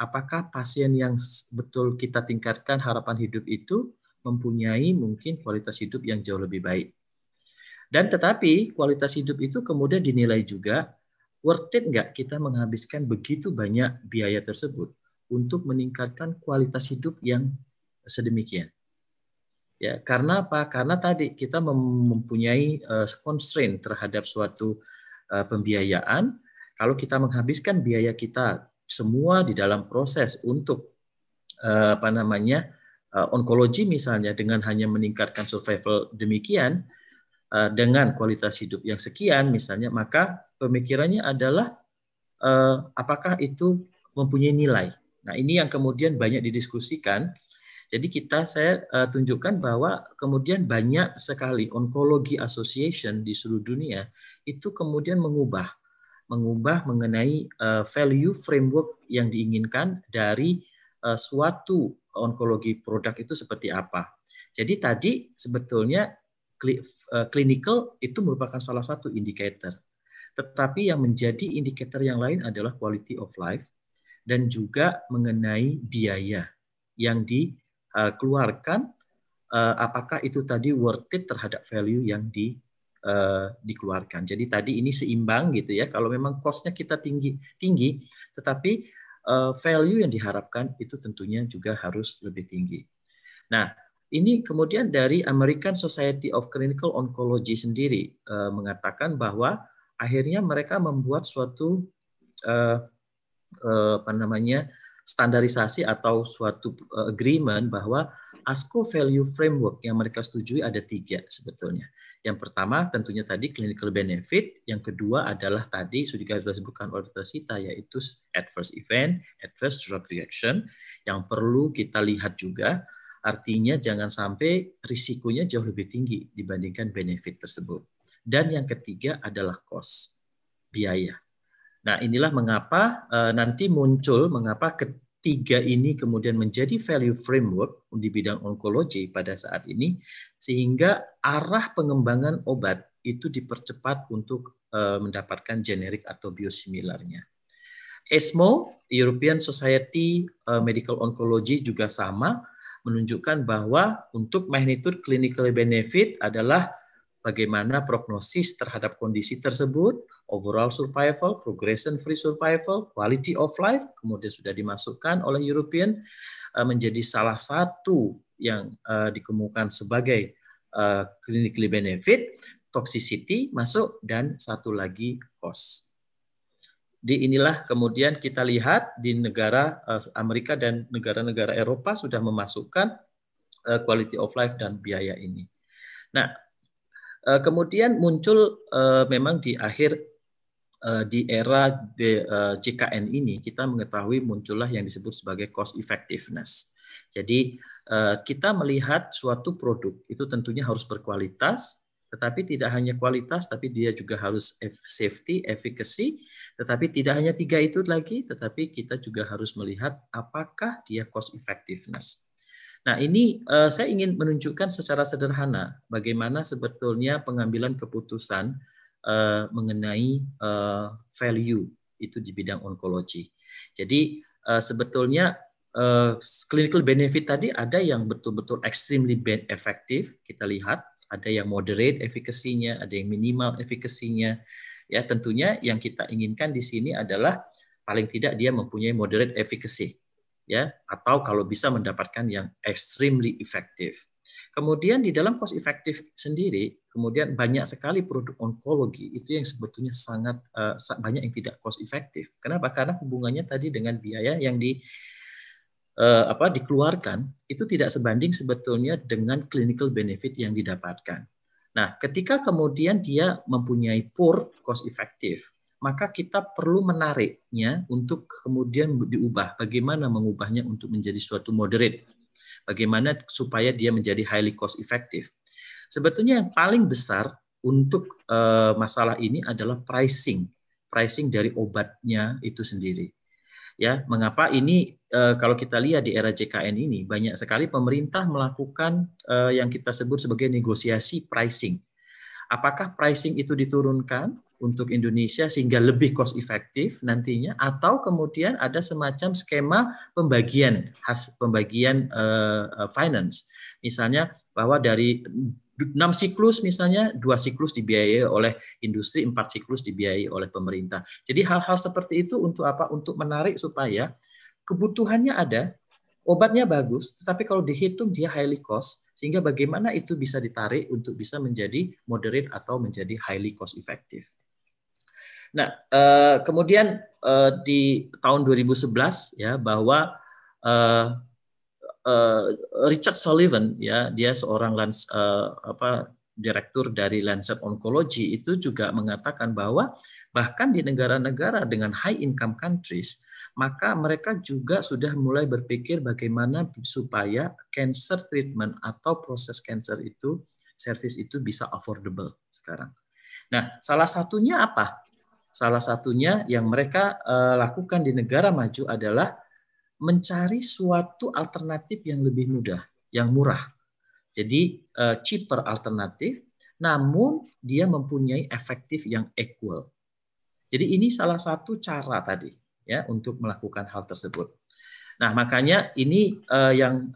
apakah pasien yang betul kita tingkatkan harapan hidup itu mempunyai mungkin kualitas hidup yang jauh lebih baik dan tetapi kualitas hidup itu kemudian dinilai juga worth it nggak kita menghabiskan begitu banyak biaya tersebut untuk meningkatkan kualitas hidup yang sedemikian Ya, karena apa? Karena tadi kita mempunyai uh, constraint terhadap suatu uh, pembiayaan. Kalau kita menghabiskan biaya kita semua di dalam proses untuk uh, apa namanya uh, onkologi misalnya dengan hanya meningkatkan survival demikian dengan kualitas hidup yang sekian misalnya, maka pemikirannya adalah apakah itu mempunyai nilai. Nah, ini yang kemudian banyak didiskusikan jadi kita saya eh, tunjukkan bahwa kemudian banyak sekali onkologi association di seluruh dunia itu kemudian mengubah mengubah mengenai eh, value framework yang diinginkan dari eh, suatu onkologi produk itu seperti apa. Jadi tadi sebetulnya clinical itu merupakan salah satu indikator. Tetapi yang menjadi indikator yang lain adalah quality of life dan juga mengenai biaya yang di uh, keluarkan uh, apakah itu tadi worth it terhadap value yang di uh, dikeluarkan. Jadi tadi ini seimbang gitu ya. Kalau memang costnya kita tinggi tinggi, tetapi uh, value yang diharapkan itu tentunya juga harus lebih tinggi. Nah ini kemudian dari American Society of Clinical Oncology sendiri uh, mengatakan bahwa akhirnya mereka membuat suatu uh, uh, apa namanya standarisasi atau suatu eh, agreement bahwa ASCO value framework yang mereka setujui ada tiga sebetulnya. Yang pertama tentunya tadi clinical benefit, yang kedua adalah tadi sudah sudah disebutkan oleh Dr. Sita yaitu adverse event, adverse drug reaction yang perlu kita lihat juga artinya jangan sampai risikonya jauh lebih tinggi dibandingkan benefit tersebut. Dan yang ketiga adalah cost, biaya. Nah, inilah mengapa uh, nanti muncul mengapa ketiga ini kemudian menjadi value framework di bidang onkologi pada saat ini sehingga arah pengembangan obat itu dipercepat untuk uh, mendapatkan generik atau biosimilarnya. ESMO, European Society eh, Medical Oncology juga sama menunjukkan bahwa untuk magnitude clinical benefit adalah bagaimana prognosis terhadap kondisi tersebut, overall survival, progression-free survival, quality of life, kemudian sudah dimasukkan oleh European eh, menjadi salah satu yang eh, dikemukakan sebagai eh, clinically benefit, toxicity masuk, dan satu lagi cost. Di inilah kemudian kita lihat di negara Amerika dan negara-negara Eropa sudah memasukkan quality of life dan biaya ini. Nah, Eh, kemudian muncul eh, memang di akhir eh, di era de, JKN ini kita mengetahui muncullah yang disebut sebagai cost effectiveness. Jadi kita melihat suatu produk itu tentunya harus berkualitas, tetapi tidak hanya kualitas, tapi dia juga harus safety, efficacy. Tetapi tidak hanya tiga itu lagi, tetapi kita juga harus melihat apakah dia cost effectiveness. Nah, ini uh, saya ingin menunjukkan secara sederhana bagaimana sebetulnya pengambilan keputusan uh, mengenai uh, value itu di bidang onkologi. Jadi uh, sebetulnya uh, clinical benefit tadi ada yang betul-betul extremely bad efektif kita lihat, ada yang moderate efikasinya, ada yang minimal efekasinya Ya tentunya yang kita inginkan di sini adalah paling tidak dia mempunyai moderate efficacy ya atau kalau bisa mendapatkan yang extremely effective. Kemudian di dalam cost effective sendiri, kemudian banyak sekali produk onkologi itu yang sebetulnya sangat uh, banyak yang tidak cost effective. Kenapa? Karena hubungannya tadi dengan biaya yang di uh, apa dikeluarkan itu tidak sebanding sebetulnya dengan clinical benefit yang didapatkan. Nah, ketika kemudian dia mempunyai poor cost effective maka kita perlu menariknya untuk kemudian diubah. Bagaimana mengubahnya untuk menjadi suatu moderate? Bagaimana supaya dia menjadi highly cost effective? Sebetulnya yang paling besar untuk uh, masalah ini adalah pricing, pricing dari obatnya itu sendiri. Ya, mengapa ini uh, kalau kita lihat di era JKN ini banyak sekali pemerintah melakukan uh, yang kita sebut sebagai negosiasi pricing. Apakah pricing itu diturunkan untuk Indonesia sehingga lebih cost efektif nantinya atau kemudian ada semacam skema pembagian has, pembagian uh, finance misalnya bahwa dari enam siklus misalnya dua siklus dibiayai oleh industri empat siklus dibiayai oleh pemerintah jadi hal-hal seperti itu untuk apa untuk menarik supaya kebutuhannya ada obatnya bagus tetapi kalau dihitung dia highly cost sehingga bagaimana itu bisa ditarik untuk bisa menjadi moderate atau menjadi highly cost effective Nah, eh, kemudian eh, di tahun 2011 ya bahwa eh, eh, Richard Sullivan ya dia seorang lans, eh, apa direktur dari Lancet Oncology itu juga mengatakan bahwa bahkan di negara-negara dengan high income countries maka mereka juga sudah mulai berpikir bagaimana supaya cancer treatment atau proses cancer itu service itu bisa affordable sekarang. Nah, salah satunya apa? Salah satunya yang mereka eh, lakukan di negara maju adalah mencari suatu alternatif yang lebih mudah, yang murah. Jadi eh, cheaper alternatif, namun dia mempunyai efektif yang equal. Jadi ini salah satu cara tadi ya untuk melakukan hal tersebut. Nah, makanya ini eh, yang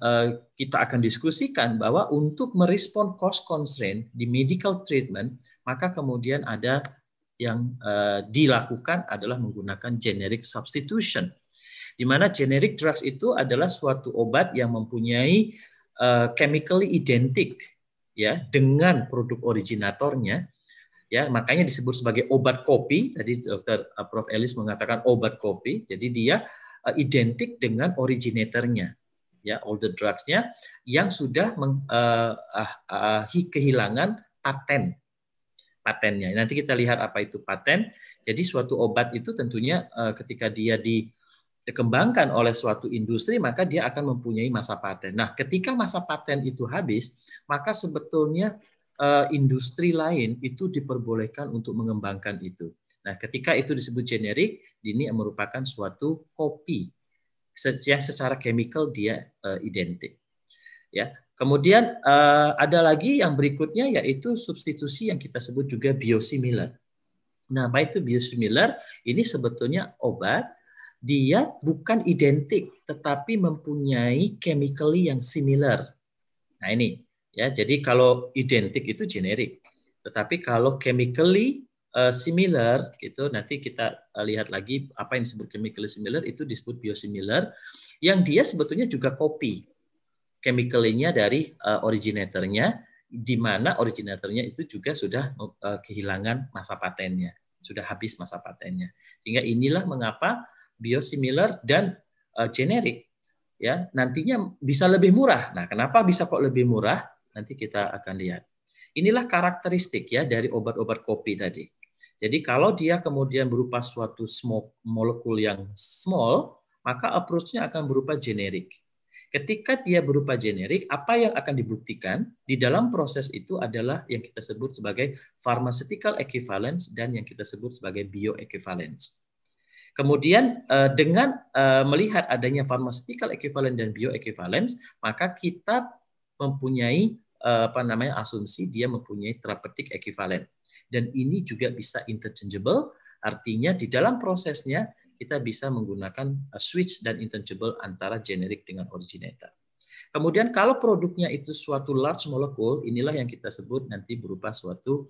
kita akan diskusikan bahwa untuk merespon cost constraint di medical treatment, maka kemudian ada yang uh, dilakukan adalah menggunakan generic substitution. Di mana generic drugs itu adalah suatu obat yang mempunyai uh, chemically identik ya dengan produk originatornya ya makanya disebut sebagai obat kopi tadi dokter eh, Prof Ellis mengatakan obat kopi jadi dia uh, identik dengan originatornya ya all the drugsnya yang sudah meng, uh, uh, uh, kehilangan patent patennya. Nanti kita lihat apa itu paten. Jadi suatu obat itu tentunya eh, ketika dia dikembangkan oleh suatu industri maka dia akan mempunyai masa paten. Nah, ketika masa paten itu habis, maka sebetulnya eh, industri lain itu diperbolehkan untuk mengembangkan itu. Nah, ketika itu disebut generik, ini merupakan suatu kopi yang secara chemical dia eh, identik. Ya, Kemudian uh, ada lagi yang berikutnya yaitu substitusi yang kita sebut juga biosimilar. Nah, apa itu biosimilar? Ini sebetulnya obat dia bukan identik tetapi mempunyai chemically yang similar. Nah, ini ya. Jadi kalau identik itu generik. Tetapi kalau chemically uh, similar gitu nanti kita eh, lihat lagi apa yang disebut chemically similar itu disebut biosimilar yang dia sebetulnya juga kopi chemicalnya dari uh, originatornya, di mana originatornya itu juga sudah uh, kehilangan masa patennya, sudah habis masa patennya. Sehingga inilah mengapa biosimilar dan uh, generik ya nantinya bisa lebih murah. Nah, kenapa bisa kok lebih murah? Nanti kita akan lihat. Inilah karakteristik ya dari obat-obat kopi tadi. Jadi kalau dia kemudian berupa suatu small, molekul yang small, maka approach-nya akan berupa generik. Ketika dia berupa generik, apa yang akan dibuktikan di dalam proses itu adalah yang kita sebut sebagai pharmaceutical equivalence dan yang kita sebut sebagai bioequivalence. Kemudian eh, dengan eh, melihat adanya pharmaceutical equivalence dan bioequivalence, maka kita mempunyai eh, apa namanya asumsi dia mempunyai therapeutic equivalent. Dan ini juga bisa interchangeable, artinya di dalam prosesnya kita bisa menggunakan eh, switch dan interchangeable antara generik dengan originator. Kemudian kalau produknya itu suatu large molecule, inilah yang kita sebut nanti berupa suatu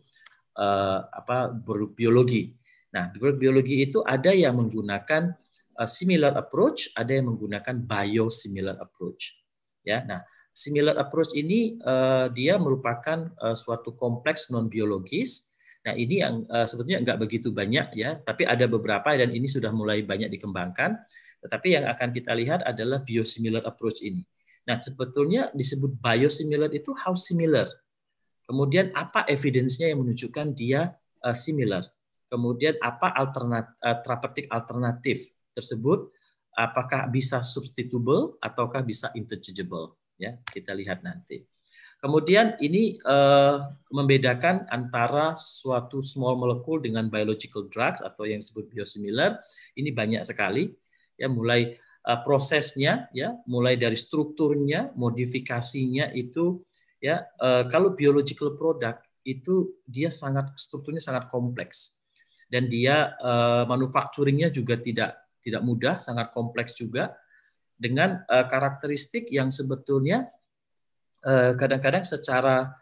uh, apa biologi. Nah, biologi itu ada yang menggunakan eh, similar approach, ada yang menggunakan biosimilar approach. Ya, nah similar approach ini uh, dia merupakan uh, suatu kompleks non biologis Nah ini yang uh, sebetulnya nggak begitu banyak ya, tapi ada beberapa dan ini sudah mulai banyak dikembangkan. Tetapi yang akan kita lihat adalah biosimilar approach ini. Nah sebetulnya disebut biosimilar itu how similar. Kemudian apa evidence-nya yang menunjukkan dia uh, similar. Kemudian apa alternatif uh, eh, terapeutik alternatif tersebut apakah bisa substitutable ataukah bisa interchangeable ya kita lihat nanti. Kemudian ini uh, membedakan antara suatu small molecule dengan biological drugs atau yang disebut biosimilar. Ini banyak sekali ya mulai uh, prosesnya ya, mulai dari strukturnya, modifikasinya itu ya uh, kalau biological product itu dia sangat strukturnya sangat kompleks dan dia uh, manufacturingnya juga tidak tidak mudah, sangat kompleks juga dengan uh, karakteristik yang sebetulnya Eh, kadang-kadang secara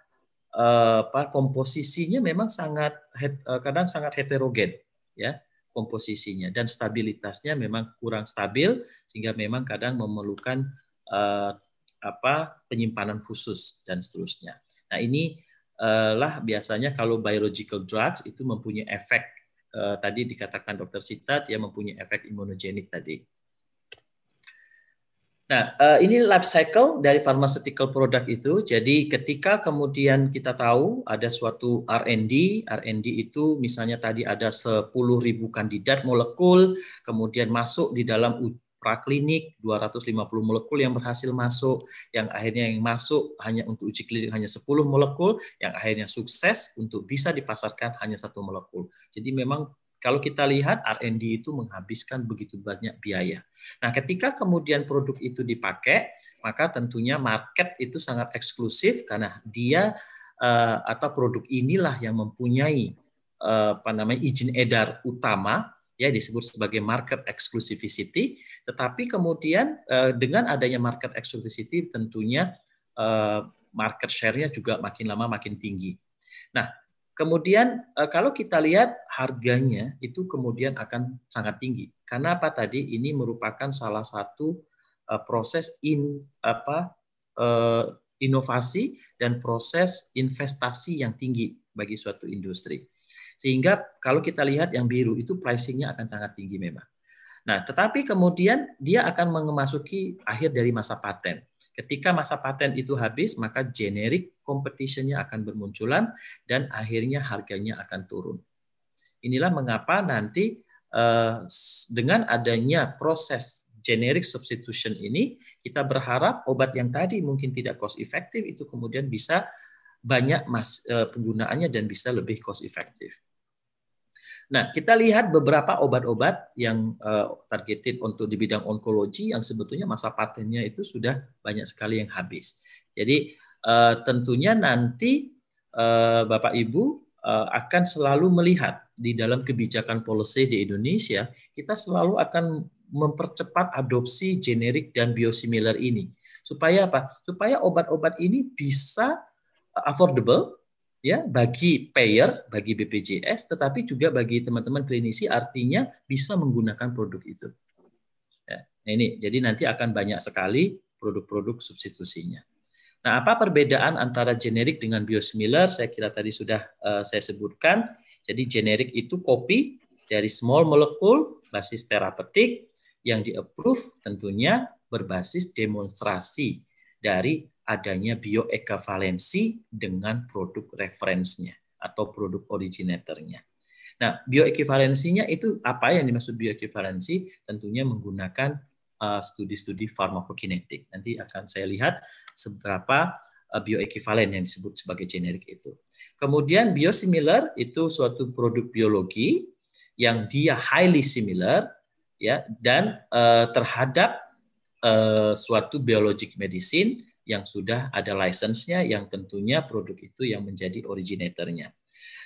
eh, apa komposisinya memang sangat eh, kadang sangat heterogen ya komposisinya dan stabilitasnya memang kurang stabil sehingga memang kadang memerlukan uh, apa penyimpanan khusus dan seterusnya. Nah, ini uh, lah biasanya kalau biological drugs itu mempunyai efek uh, tadi dikatakan dokter Sitat ya mempunyai efek imunogenik tadi. Nah, eh, ini life cycle dari pharmaceutical product itu. Jadi ketika kemudian kita tahu ada suatu R&D, R&D itu misalnya tadi ada 10.000 kandidat molekul, kemudian masuk di dalam praklinik 250 molekul yang berhasil masuk, yang akhirnya yang masuk hanya untuk uji klinik hanya 10 molekul, yang akhirnya sukses untuk bisa dipasarkan hanya satu molekul. Jadi memang kalau kita lihat R&D itu menghabiskan begitu banyak biaya. Nah, ketika kemudian produk itu dipakai, maka tentunya market itu sangat eksklusif karena dia eh, atau produk inilah yang mempunyai eh, apa namanya izin edar utama ya disebut sebagai market exclusivity. Tetapi kemudian eh, dengan adanya market exclusivity tentunya market share-nya juga makin lama makin tinggi. Nah, Kemudian eh, kalau kita lihat harganya itu kemudian akan sangat tinggi. Karena apa tadi ini merupakan salah satu eh, proses in apa eh, inovasi dan proses investasi yang tinggi bagi suatu industri. Sehingga kalau kita lihat yang biru itu pricingnya akan sangat tinggi memang. Nah, tetapi kemudian dia akan memasuki akhir dari masa paten. Ketika masa paten itu habis, maka generik competition-nya akan bermunculan dan akhirnya harganya akan turun. Inilah mengapa nanti eh, dengan adanya proses generic substitution ini, kita berharap obat yang tadi mungkin tidak cost effective itu kemudian bisa banyak mas, eh, penggunaannya dan bisa lebih cost effective. Nah, kita lihat beberapa obat-obat yang uh, targeted untuk di bidang onkologi yang sebetulnya masa patennya itu sudah banyak sekali yang habis. Jadi uh, tentunya nanti uh, Bapak Ibu uh, akan selalu melihat di dalam kebijakan policy di Indonesia, kita selalu akan mempercepat adopsi generik dan biosimilar ini. Supaya apa? Supaya obat-obat ini bisa affordable ya bagi payer, bagi BPJS, tetapi juga bagi teman-teman klinisi artinya bisa menggunakan produk itu. Ya, nah ini jadi nanti akan banyak sekali produk-produk substitusinya. Nah, apa perbedaan antara generik dengan biosimilar? Saya kira tadi sudah uh, saya sebutkan. Jadi generik itu kopi dari small molecule basis terapeutik yang di-approve tentunya berbasis demonstrasi dari adanya bioekavalensi dengan produk referensinya atau produk originatornya. Nah, bioekivalensinya itu apa yang dimaksud bioekivalensi? Tentunya menggunakan uh, studi-studi uh, farmakokinetik. Nanti akan saya lihat seberapa uh, bioekivalen yang disebut sebagai generik itu. Kemudian biosimilar itu suatu produk biologi yang dia highly similar ya dan uh, terhadap uh, suatu biologic medicine yang sudah ada license yang tentunya produk itu yang menjadi originatornya.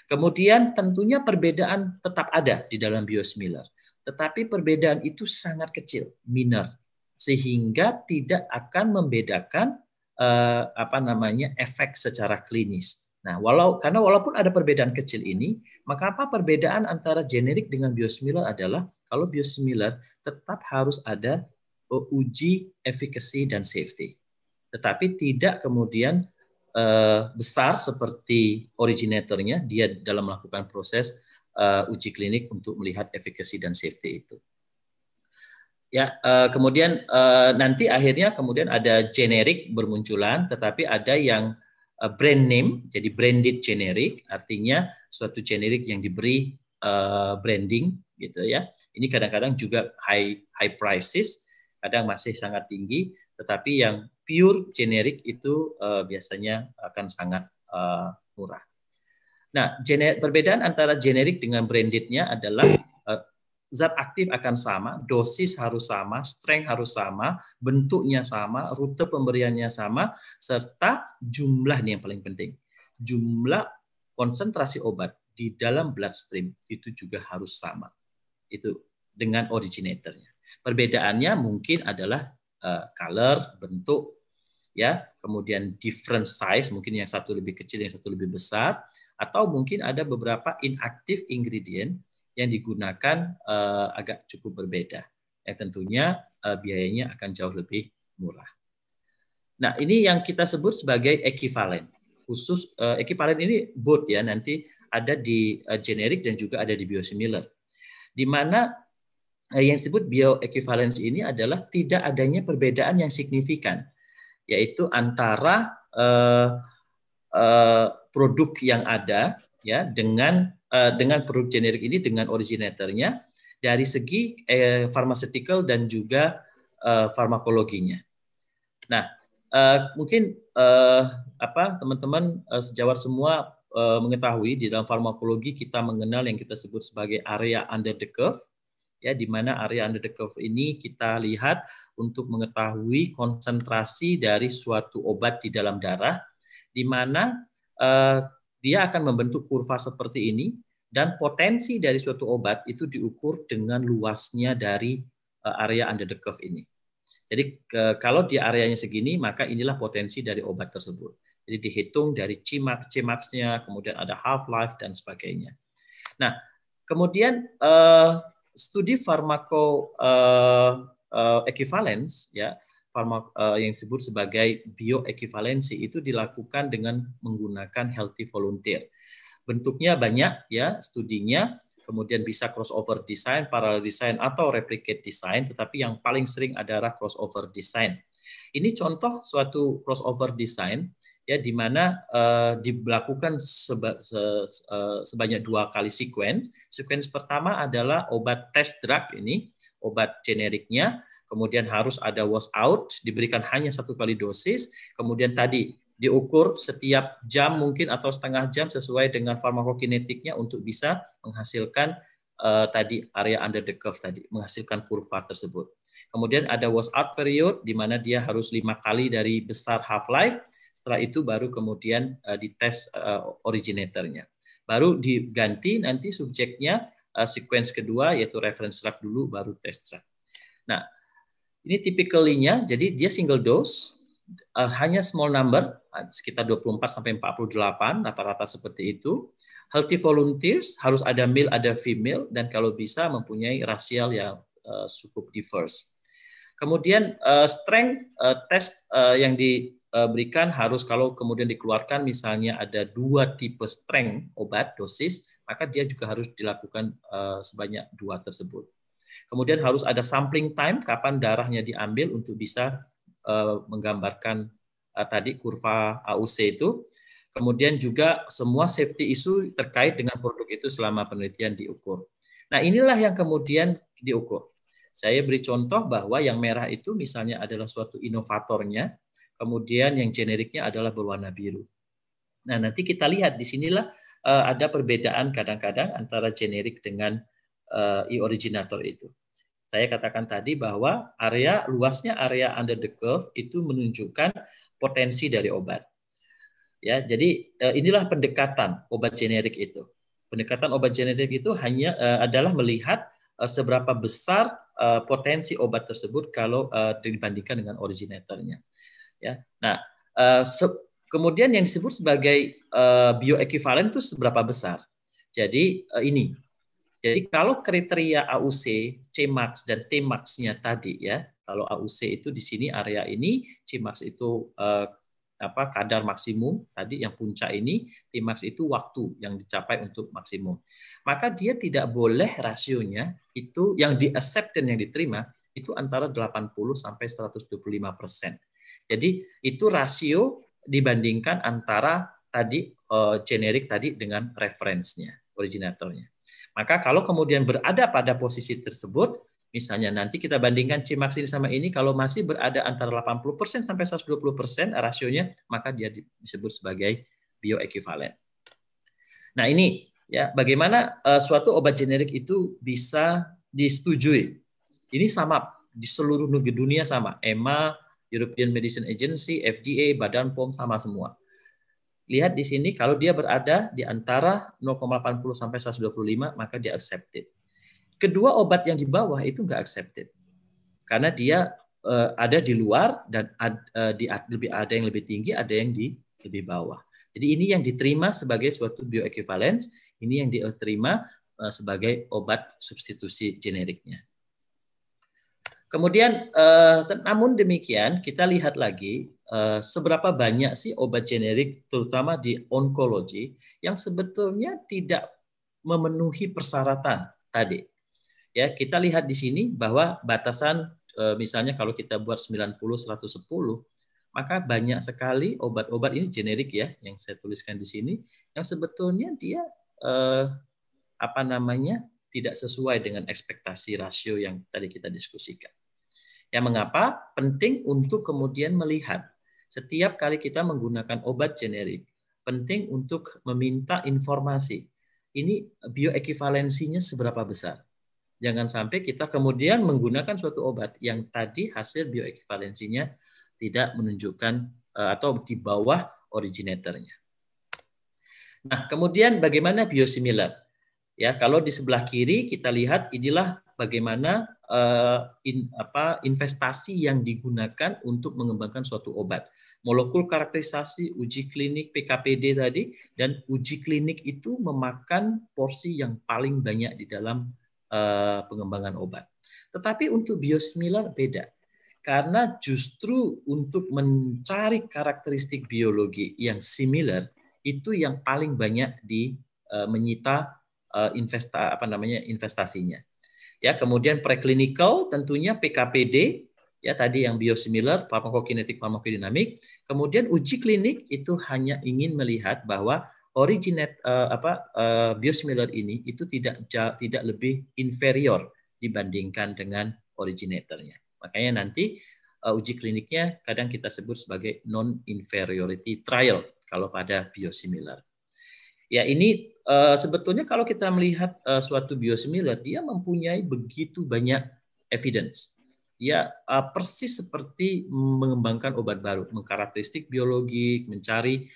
Kemudian tentunya perbedaan tetap ada di dalam biosimilar, tetapi perbedaan itu sangat kecil, minor, sehingga tidak akan membedakan eh, apa namanya efek secara klinis. Nah, walau karena walaupun ada perbedaan kecil ini, maka apa perbedaan antara generik dengan biosimilar adalah kalau biosimilar tetap harus ada eh, uji efikasi dan safety tetapi tidak kemudian uh, besar seperti originatornya dia dalam melakukan proses uh, uji klinik untuk melihat efikasi dan safety itu. Ya, uh, kemudian uh, nanti akhirnya kemudian ada generik bermunculan, tetapi ada yang uh, brand name, jadi branded generik, artinya suatu generik yang diberi uh, branding, gitu ya. Ini kadang-kadang juga high high prices, kadang masih sangat tinggi, tetapi yang pure generic itu uh, biasanya akan sangat uh, murah. Nah, perbedaan antara generic dengan brandednya adalah uh, zat aktif akan sama, dosis harus sama, strength harus sama, bentuknya sama, rute pemberiannya sama, serta jumlah nih yang paling penting. Jumlah konsentrasi obat di dalam bloodstream itu juga harus sama. Itu dengan originatornya. Perbedaannya mungkin adalah uh, color, bentuk, ya, kemudian different size, mungkin yang satu lebih kecil, yang satu lebih besar, atau mungkin ada beberapa inactive ingredient yang digunakan uh, agak cukup berbeda. Ya, tentunya uh, biayanya akan jauh lebih murah. Nah, ini yang kita sebut sebagai equivalent Khusus uh, equivalent ini both ya nanti ada di uh, generic dan juga ada di biosimilar. Di mana Eh, yang disebut bioequivalence ini adalah tidak adanya perbedaan yang signifikan, yaitu antara uh, uh, produk yang ada ya dengan uh, dengan produk generik ini dengan originatornya dari segi uh, pharmaceutical dan juga uh, farmakologinya. Nah, uh, mungkin uh, apa teman-teman uh, sejawat semua uh, mengetahui di dalam farmakologi kita mengenal yang kita sebut sebagai area under the curve ya di mana area under the curve ini kita lihat untuk mengetahui konsentrasi dari suatu obat di dalam darah di mana eh, dia akan membentuk kurva seperti ini dan potensi dari suatu obat itu diukur dengan luasnya dari eh, area under the curve ini. Jadi ke, kalau di areanya segini maka inilah potensi dari obat tersebut. Jadi dihitung dari Cmax, Cmax-nya, kemudian ada half life dan sebagainya. Nah, kemudian eh, studi farmako uh, uh, equivalence ya farmak, uh, eh, yang disebut sebagai bioekivalensi itu dilakukan dengan menggunakan healthy volunteer. Bentuknya banyak ya studinya, kemudian bisa crossover design, parallel design atau replicate design, tetapi yang paling sering adalah crossover design. Ini contoh suatu crossover design ya di mana uh, eh, dilakukan seba, se, uh, sebanyak dua kali sequence. Sequence pertama adalah obat test drug ini, obat generiknya, kemudian harus ada wash out, diberikan hanya satu kali dosis, kemudian tadi diukur setiap jam mungkin atau setengah jam sesuai dengan farmakokinetiknya untuk bisa menghasilkan uh, tadi area under the curve tadi, menghasilkan kurva tersebut. Kemudian ada wash out period di mana dia harus lima kali dari besar half life setelah itu baru kemudian uh, dites uh, originatornya. Baru diganti nanti subjeknya uh, sequence kedua yaitu reference track dulu baru test track. Nah, ini tipikalnya jadi dia single dose uh, hanya small number sekitar 24 sampai 48 rata-rata seperti itu. Healthy volunteers harus ada male ada female dan kalau bisa mempunyai rasial yang uh, cukup diverse. Kemudian uh, strength uh, test uh, yang di Eh, berikan harus kalau kemudian dikeluarkan misalnya ada dua tipe strength obat dosis maka dia juga harus dilakukan eh, sebanyak dua tersebut. Kemudian harus ada sampling time kapan darahnya diambil untuk bisa eh, menggambarkan tadi kurva AUC itu. Kemudian juga semua safety isu terkait dengan produk itu selama penelitian diukur. Nah inilah yang kemudian diukur. Saya beri contoh bahwa yang merah itu misalnya adalah suatu inovatornya, kemudian yang generiknya adalah berwarna biru. Nah, nanti kita lihat di sinilah uh, ada perbedaan kadang-kadang antara generik dengan uh, eh, e-originator itu. Saya katakan tadi bahwa area luasnya area under the curve itu menunjukkan potensi dari obat. Ya, jadi uh, inilah pendekatan obat generik itu. Pendekatan obat generik itu hanya uh, adalah melihat uh, seberapa besar uh, potensi obat tersebut kalau uh, dibandingkan dengan originatornya ya. Nah, uh, kemudian yang disebut sebagai uh, eh, bioekivalen itu seberapa besar? Jadi uh, ini. Jadi kalau kriteria AUC, Cmax dan Tmax-nya tadi ya, kalau AUC itu di sini area ini, Cmax itu uh, apa kadar maksimum tadi yang puncak ini, Tmax itu waktu yang dicapai untuk maksimum. Maka dia tidak boleh rasionya itu yang di accept dan yang diterima itu antara 80 sampai 125 persen. Jadi itu rasio dibandingkan antara tadi eh, generik tadi dengan referensinya, originatornya. Maka kalau kemudian berada pada posisi tersebut, misalnya nanti kita bandingkan Cmax ini sama ini, kalau masih berada antara 80% sampai 120% rasionya, maka dia disebut sebagai bioekuivalen. Nah ini ya bagaimana uh, suatu obat generik itu bisa disetujui. Ini sama di seluruh negeri dunia sama. EMA, European Medicine Agency, FDA, Badan POM sama semua. Lihat di sini kalau dia berada di antara 0,80 sampai 125 maka dia accepted. Kedua obat yang di bawah itu nggak accepted karena dia uh, ada di luar dan ad, uh, di lebih ada yang lebih tinggi, ada yang di lebih bawah. Jadi ini yang diterima sebagai suatu bioequivalence, ini yang diterima uh, sebagai obat substitusi generiknya. Kemudian, eh, namun demikian, kita lihat lagi eh, seberapa banyak sih obat generik, terutama di onkologi, yang sebetulnya tidak memenuhi persyaratan tadi. Ya, kita lihat di sini bahwa batasan, eh, misalnya kalau kita buat 90, 110, maka banyak sekali obat-obat ini generik ya, yang saya tuliskan di sini, yang sebetulnya dia eh, apa namanya tidak sesuai dengan ekspektasi rasio yang tadi kita diskusikan. Ya mengapa penting untuk kemudian melihat setiap kali kita menggunakan obat generik penting untuk meminta informasi. Ini bioekivalensinya seberapa besar? Jangan sampai kita kemudian menggunakan suatu obat yang tadi hasil bioekivalensinya tidak menunjukkan eh, atau di bawah originatornya. Nah, kemudian bagaimana biosimilar? Ya, kalau di sebelah kiri kita lihat inilah bagaimana uh, in, apa, investasi yang digunakan untuk mengembangkan suatu obat. Molekul karakterisasi, uji klinik, PKPD tadi, dan uji klinik itu memakan porsi yang paling banyak di dalam uh, pengembangan obat. Tetapi untuk biosimilar beda. Karena justru untuk mencari karakteristik biologi yang similar, itu yang paling banyak di uh, menyita uh, investa apa namanya investasinya ya kemudian preklinikal tentunya PKPD ya tadi yang biosimilar farmakokinetik farmakodinamik kemudian uji klinik itu hanya ingin melihat bahwa originet uh, apa uh, biosimilar ini itu tidak tidak lebih inferior dibandingkan dengan originatornya makanya nanti uh, uji kliniknya kadang kita sebut sebagai non inferiority trial kalau pada biosimilar Ya ini uh, sebetulnya kalau kita melihat uh, suatu biosimilar, dia mempunyai begitu banyak evidence. ya uh, persis seperti mengembangkan obat baru, mengkarakteristik biologi, mencari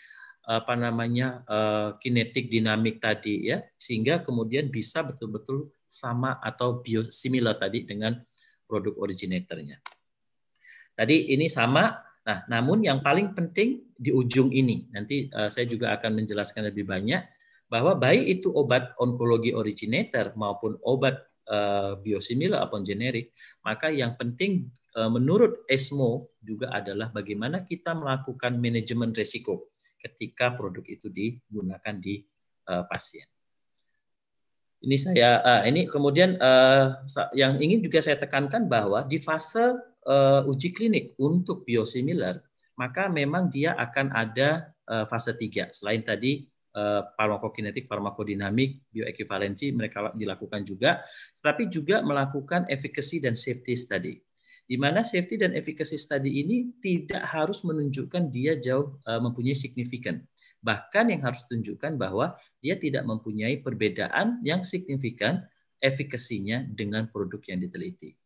apa namanya kinetik dinamik tadi ya sehingga kemudian bisa betul-betul sama atau biosimilar tadi dengan produk originatornya. Tadi ini sama Nah, namun yang paling penting di ujung ini, nanti uh, saya juga akan menjelaskan lebih banyak bahwa baik itu obat onkologi originator maupun obat uh, biosimilar ataupun generik, maka yang penting uh, menurut ESMO juga adalah bagaimana kita melakukan manajemen risiko ketika produk itu digunakan di uh, pasien. Ini saya uh, ini kemudian uh, yang ingin juga saya tekankan bahwa di fase uh, uji klinik untuk biosimilar, maka memang dia akan ada uh, fase 3. Selain tadi uh, eh, farmakokinetik, farmakodinamik, bioekivalensi mereka dilakukan juga, tetapi juga melakukan efficacy dan safety study. Di mana safety dan efficacy study ini tidak harus menunjukkan dia jauh uh, mempunyai signifikan. Bahkan yang harus tunjukkan bahwa dia tidak mempunyai perbedaan yang signifikan efikasinya dengan produk yang diteliti.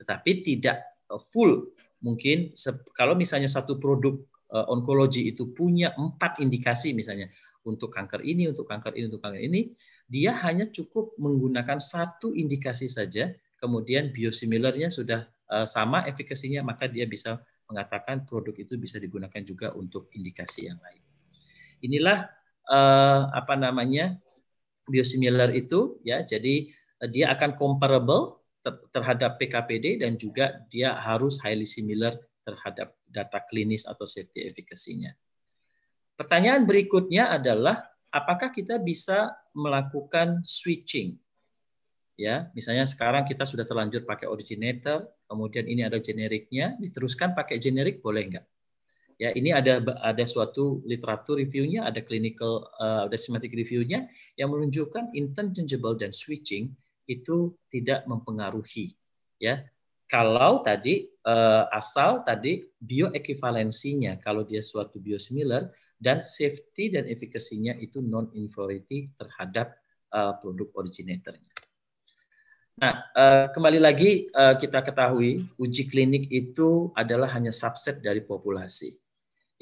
Tetapi tidak Eh, full mungkin kalau misalnya satu produk eh, onkologi itu punya empat indikasi misalnya untuk kanker ini, untuk kanker ini, untuk kanker ini, dia hanya cukup menggunakan satu indikasi saja, kemudian biosimilarnya sudah eh, sama efikasinya, maka dia bisa mengatakan produk itu bisa digunakan juga untuk indikasi yang lain. Inilah uh, apa namanya biosimilar itu ya, jadi dia akan comparable terhadap PKPD dan juga dia harus highly similar terhadap data klinis atau safety efficacy-nya. Pertanyaan berikutnya adalah apakah kita bisa melakukan switching? Ya, misalnya sekarang kita sudah terlanjur pakai originator, kemudian ini ada generiknya, diteruskan pakai generik boleh nggak? Ya, ini ada ada suatu literatur reviewnya, ada clinical uh, ada systematic reviewnya yang menunjukkan interchangeable dan switching itu tidak mempengaruhi ya kalau tadi uh, asal tadi bioekivalensinya kalau dia suatu biosimilar dan safety dan efikasinya itu non inferiority terhadap uh, produk originatornya. Nah, uh, kembali lagi uh, kita ketahui uji klinik itu adalah hanya subset dari populasi.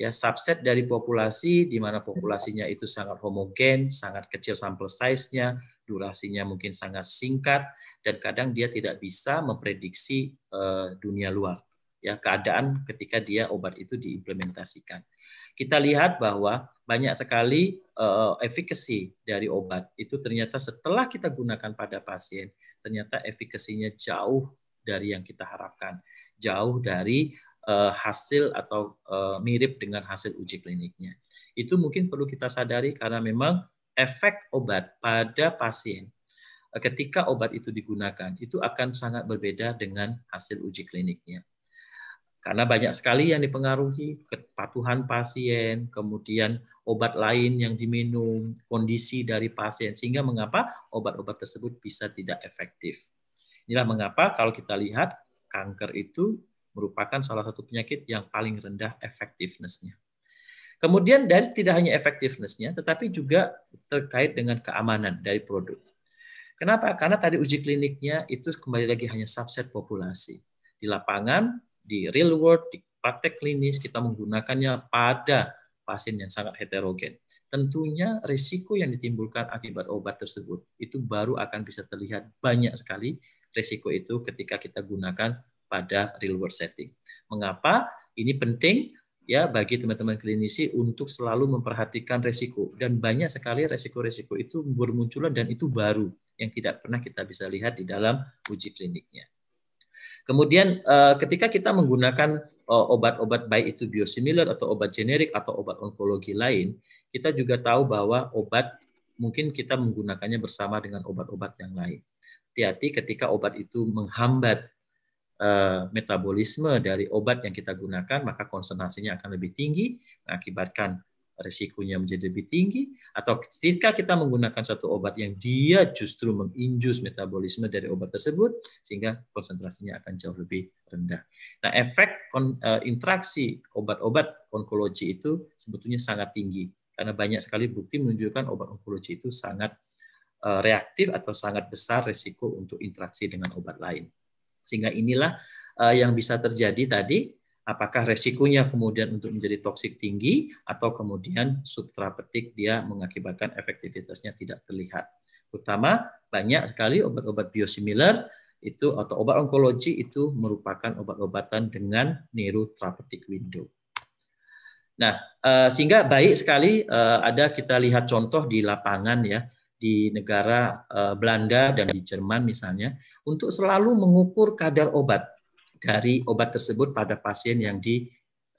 Ya, subset dari populasi di mana populasinya itu sangat homogen, sangat kecil sampel size-nya, durasinya mungkin sangat singkat dan kadang dia tidak bisa memprediksi eh, dunia luar ya keadaan ketika dia obat itu diimplementasikan. Kita lihat bahwa banyak sekali uh, eh, efikasi dari obat itu ternyata setelah kita gunakan pada pasien ternyata efikasinya jauh dari yang kita harapkan, jauh dari uh, hasil atau uh, mirip dengan hasil uji kliniknya. Itu mungkin perlu kita sadari karena memang efek obat pada pasien eh, ketika obat itu digunakan itu akan sangat berbeda dengan hasil uji kliniknya. Karena banyak sekali yang dipengaruhi kepatuhan pasien, kemudian obat lain yang diminum, kondisi dari pasien sehingga mengapa obat-obat tersebut bisa tidak efektif. Inilah mengapa kalau kita lihat kanker itu merupakan salah satu penyakit yang paling rendah efektifnessnya. Kemudian dari tidak hanya efektivitasnya, tetapi juga terkait dengan keamanan dari produk. Kenapa? Karena tadi uji kliniknya itu kembali lagi hanya subset populasi. Di lapangan, di real world, di praktek klinis, kita menggunakannya pada pasien yang sangat heterogen. Tentunya risiko yang ditimbulkan akibat obat tersebut itu baru akan bisa terlihat banyak sekali risiko itu ketika kita gunakan pada real world setting. Mengapa? Ini penting ya bagi teman-teman klinisi untuk selalu memperhatikan resiko dan banyak sekali resiko-resiko itu bermunculan dan itu baru yang tidak pernah kita bisa lihat di dalam uji kliniknya. Kemudian eh, ketika kita menggunakan eh, obat-obat baik itu biosimilar atau obat generik atau obat onkologi lain, kita juga tahu bahwa obat mungkin kita menggunakannya bersama dengan obat-obat yang lain. Hati-hati ketika obat itu menghambat Eh, metabolisme dari obat yang kita gunakan, maka konsentrasinya akan lebih tinggi, mengakibatkan risikonya menjadi lebih tinggi. Atau ketika kita menggunakan satu obat yang dia justru menginjus metabolisme dari obat tersebut, sehingga konsentrasinya akan jauh lebih rendah. Nah, efek eh, interaksi obat-obat onkologi itu sebetulnya sangat tinggi. Karena banyak sekali bukti menunjukkan obat onkologi itu sangat eh, reaktif atau sangat besar risiko untuk interaksi dengan obat lain. Sehingga inilah uh, yang bisa terjadi tadi, apakah resikonya kemudian untuk menjadi toksik tinggi atau kemudian subtrapetik dia mengakibatkan efektivitasnya tidak terlihat. Terutama banyak sekali obat-obat biosimilar itu atau obat onkologi itu merupakan obat-obatan dengan neurotrapetik window. Nah, eh, sehingga baik sekali eh, ada kita lihat contoh di lapangan ya di negara eh, Belanda dan di Jerman misalnya untuk selalu mengukur kadar obat dari obat tersebut pada pasien yang di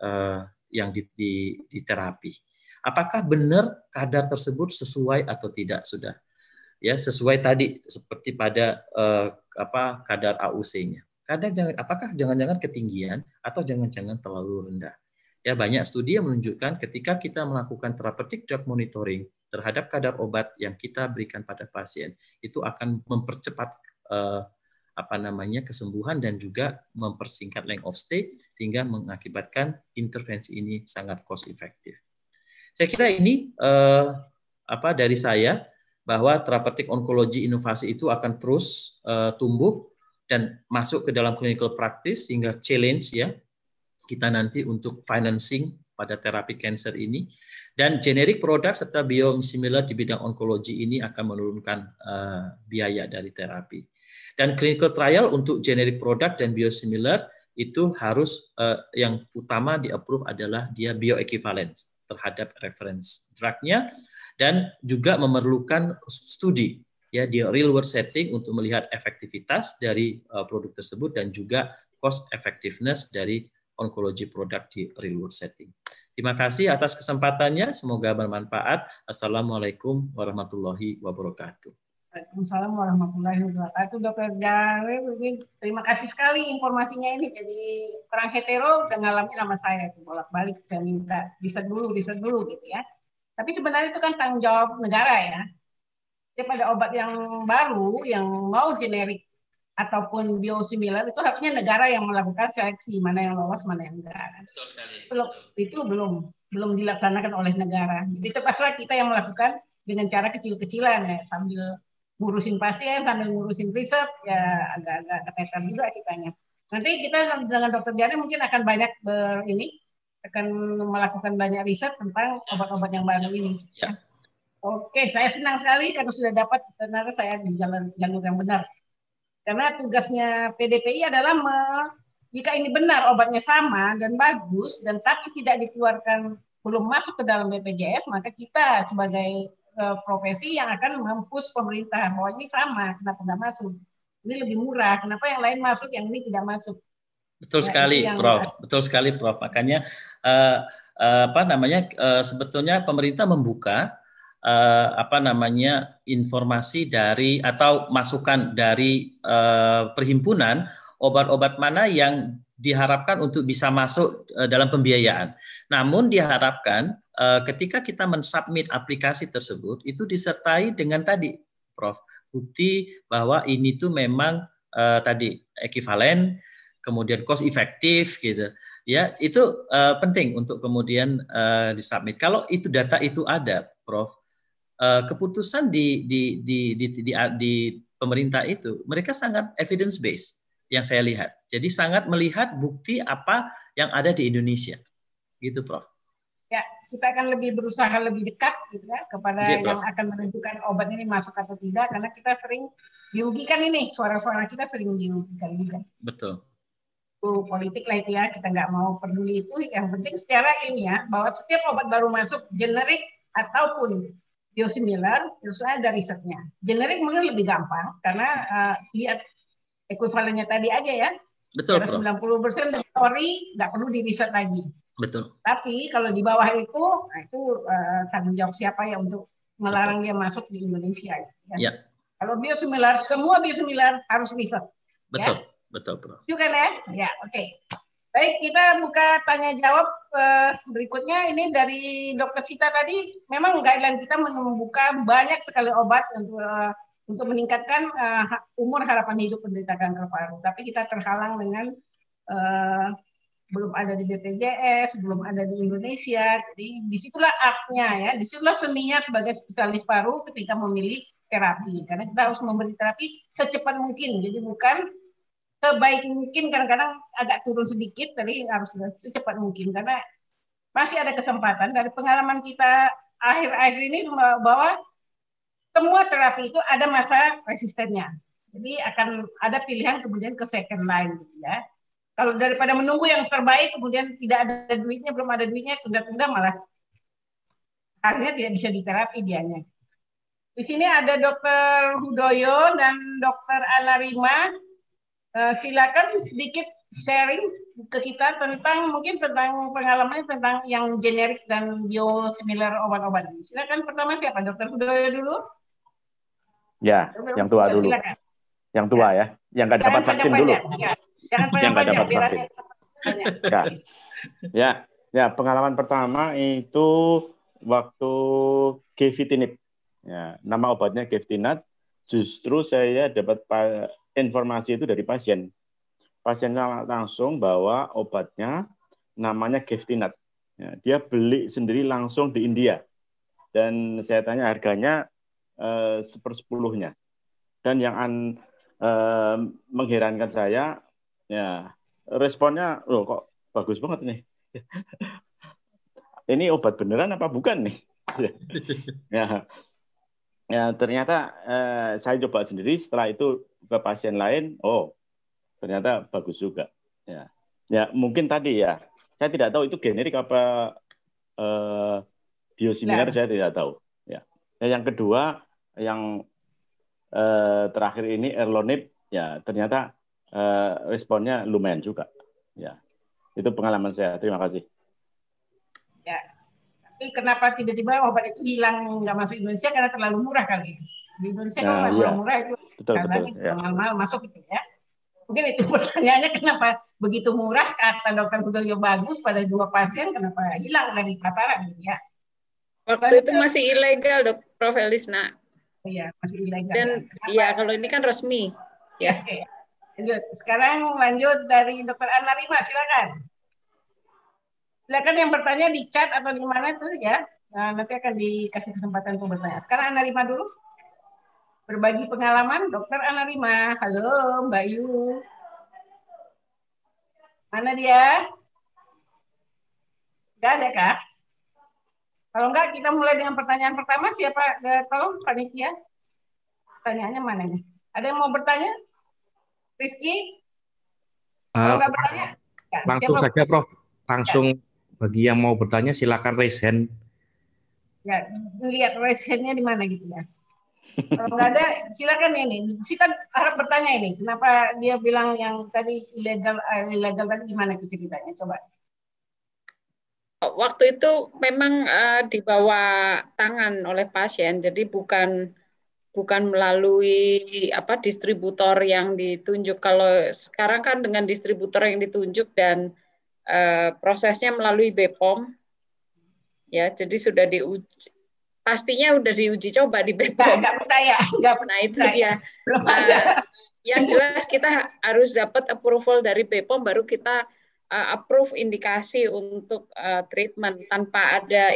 eh, yang di, di, di terapi. Apakah benar kadar tersebut sesuai atau tidak sudah? Ya, sesuai tadi seperti pada eh, apa kadar AUC-nya. Kadar jangan apakah jangan-jangan ketinggian atau jangan-jangan terlalu rendah. Ya banyak studi yang menunjukkan ketika kita melakukan therapeutic drug monitoring terhadap kadar obat yang kita berikan pada pasien itu akan mempercepat eh, apa namanya kesembuhan dan juga mempersingkat length of stay sehingga mengakibatkan intervensi ini sangat cost efektif. Saya kira ini eh, apa dari saya bahwa terapeutik onkologi inovasi itu akan terus uh, tumbuh dan masuk ke dalam clinical practice sehingga challenge ya kita nanti untuk financing pada terapi cancer ini dan generic produk serta biosimilar di bidang onkologi ini akan menurunkan uh, biaya dari terapi. Dan clinical trial untuk generic produk dan biosimilar itu harus uh, yang utama di approve adalah dia bioequivalent terhadap reference drugnya dan juga memerlukan studi ya di real world setting untuk melihat efektivitas dari uh, produk tersebut dan juga cost effectiveness dari onkologi produk di real world setting. Terima kasih atas kesempatannya. Semoga bermanfaat. Assalamualaikum warahmatullahi wabarakatuh. Assalamualaikum warahmatullahi wabarakatuh. Dokter Darwin, terima kasih sekali informasinya ini. Jadi perang hetero udah ngalami sama saya itu bolak-balik saya minta riset dulu, riset dulu gitu ya. Tapi sebenarnya itu kan tanggung jawab negara ya. Jadi pada obat yang baru yang mau generik ataupun biosimilar itu harusnya negara yang melakukan seleksi mana yang lolos mana yang enggak. Betul sekali. Belum, itu belum belum dilaksanakan oleh negara. Jadi terpaksa kita yang melakukan dengan cara kecil-kecilan ya sambil ngurusin pasien sambil ngurusin riset ya agak-agak keteter juga kitanya. Nanti kita dengan dokter Jari mungkin akan banyak ber ini akan melakukan banyak riset tentang obat-obat yang baru ini. Ya. Oke, saya senang sekali karena sudah dapat karena saya di jalan jalur yang benar. Karena tugasnya PDPI adalah me, jika ini benar obatnya sama dan bagus dan tapi tidak dikeluarkan belum masuk ke dalam BPJS maka kita sebagai uh, profesi yang akan mempus pemerintah bahwa ini sama kenapa tidak masuk ini lebih murah kenapa yang lain masuk yang ini tidak masuk betul nah, sekali prof betul sekali prof makanya uh, uh, apa namanya uh, sebetulnya pemerintah membuka eh, apa namanya informasi dari atau masukan dari eh, perhimpunan obat-obat mana yang diharapkan untuk bisa masuk eh, dalam pembiayaan. Namun diharapkan eh, ketika kita mensubmit aplikasi tersebut itu disertai dengan tadi Prof bukti bahwa ini tuh memang eh, tadi ekivalen kemudian cost efektif gitu ya itu uh, penting untuk kemudian uh, disubmit. Kalau itu data itu ada, Prof, Eh, keputusan di di, di di di di pemerintah itu mereka sangat evidence based yang saya lihat. Jadi sangat melihat bukti apa yang ada di Indonesia. Gitu, Prof. Ya, kita akan lebih berusaha lebih dekat gitu ya kepada Jadi, yang akan menentukan obat ini masuk atau tidak karena kita sering dirugikan ini, suara-suara kita sering dirugikan juga. Betul. itu politik lah itu ya, kita nggak mau peduli itu. Yang penting secara ilmiah bahwa setiap obat baru masuk generik ataupun biosimilar itu saya ada risetnya. Generik mungkin lebih gampang karena uh, lihat ekuivalennya tadi aja ya. Betul. Karena 90 persen dari teori nggak perlu di riset lagi. Betul. Tapi kalau di bawah itu, nah itu uh, tanggung jawab siapa ya untuk melarang Betul. dia masuk di Indonesia ya? ya. ya. Kalau biosimilar, semua biosimilar harus riset. Betul. Ya? Betul, Bro. Juga kan ya? Ya, oke. Okay. Baik, kita buka tanya jawab eh, berikutnya ini dari Dokter Sita tadi. Memang guideline kita membuka banyak sekali obat untuk eh, untuk meningkatkan eh, umur harapan hidup penderita kanker paru. Tapi kita terhalang dengan belum ada di BPJS, belum ada di Indonesia. Jadi disitulah artnya ya, disitulah seninya sebagai spesialis paru ketika memilih terapi. Karena kita harus memberi terapi secepat mungkin. Jadi bukan sebaik mungkin kadang-kadang agak turun sedikit tapi harus secepat mungkin karena masih ada kesempatan dari pengalaman kita akhir-akhir ini semua bahwa semua terapi itu ada masa resistennya. Jadi akan ada pilihan kemudian ke second line gitu ya. Kalau daripada menunggu yang terbaik kemudian tidak ada duitnya, belum ada duitnya, tunda-tunda malah akhirnya tidak bisa diterapi dianya. Di sini ada Dokter Hudoyo dan Dokter Anarima Eh, silakan sedikit sharing ke kita tentang mungkin tentang pengalaman tentang yang generik dan biosimilar obat-obatan. Silakan pertama siapa? Dokter Budoyo dulu. Ya, Dokter yang tua dulu. Silakan. Yang tua ya, ya yang nggak dapat vaksin dulu. Ya. Jangan yang nggak dapat vaksin. Ya. ya, ya pengalaman pertama itu waktu gefitinib. Ya, nama obatnya gefitinib. Justru saya dapat informasi itu dari pasien. Pasien langsung bawa obatnya, namanya Geftinat. Ya, dia beli sendiri langsung di India. Dan saya tanya harganya eh, sepersepuluhnya. Dan yang an, eh, mengherankan saya, ya responnya, loh kok bagus banget nih. ini obat beneran apa bukan nih? ya, ya ternyata eh, saya coba sendiri setelah itu ke pasien lain oh ternyata bagus juga ya ya mungkin tadi ya saya tidak tahu itu generik apa eh, biosimilar nah. saya tidak tahu ya nah, yang kedua yang eh, terakhir ini erlonib ya ternyata eh, responnya lumayan juga ya itu pengalaman saya terima kasih ya tapi kenapa tiba-tiba obat itu hilang nggak masuk Indonesia karena terlalu murah kali ya. di Indonesia nah, kalau iya. murah itu betul, karena betul, ya. mahal masuk itu ya mungkin itu pertanyaannya kenapa begitu murah kata dokter Budoyo bagus pada dua pasien kenapa hilang dari pasaran gitu ya waktu Tadi itu masih ilegal dok Prof Elisna iya masih ilegal dan iya kalau ini kan resmi ya Oke. lanjut sekarang lanjut dari dokter Anarima silakan silakan yang bertanya di chat atau di mana tuh ya. Nah, nanti akan dikasih kesempatan untuk bertanya. Sekarang Ana Rima dulu. Berbagi pengalaman, Dokter Ana Rima. Halo, Mbak Yu. Mana dia? Gak ada kah? Kalau enggak, kita mulai dengan pertanyaan pertama. Siapa? Eh, tolong, panitia. Pertanyaannya mana nih? Ada yang mau bertanya? Rizky? Eh, Kalau uh, bertanya? Ya, langsung siapa? saja, Prof. Langsung bagi yang mau bertanya silakan raise hand. Ya, lihat raise hand-nya di mana gitu ya. Kalau nggak ada, silakan ini. kan harap bertanya ini. Kenapa dia bilang yang tadi ilegal eh, ilegal tadi gimana ceritanya? Coba. Waktu itu memang uh, dibawa tangan oleh pasien, jadi bukan bukan melalui apa distributor yang ditunjuk. Kalau sekarang kan dengan distributor yang ditunjuk dan Eh, prosesnya melalui BPOM ya jadi sudah diuji pastinya sudah diuji coba di BPOM nggak percaya nggak pernah itu percaya. Belum uh, yang jelas kita harus dapat approval dari BPOM baru kita uh, approve indikasi untuk uh, treatment tanpa ada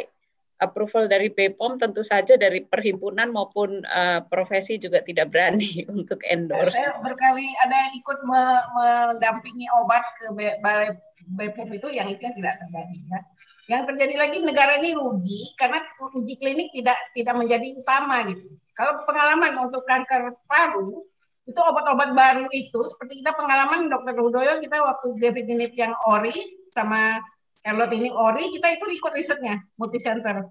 approval dari BPOM tentu saja dari perhimpunan maupun uh, profesi juga tidak berani untuk endorse. Saya berkali ada yang ikut mendampingi obat ke Balai BPOM itu yang itu tidak terjadi ya. Yang terjadi lagi negara ini rugi karena uji klinik tidak tidak menjadi utama gitu. Kalau pengalaman untuk kanker paru itu obat-obat baru itu seperti kita pengalaman Dokter Rudoyo kita waktu gefitinib yang ori sama Elot ini ori kita itu ikut risetnya multi center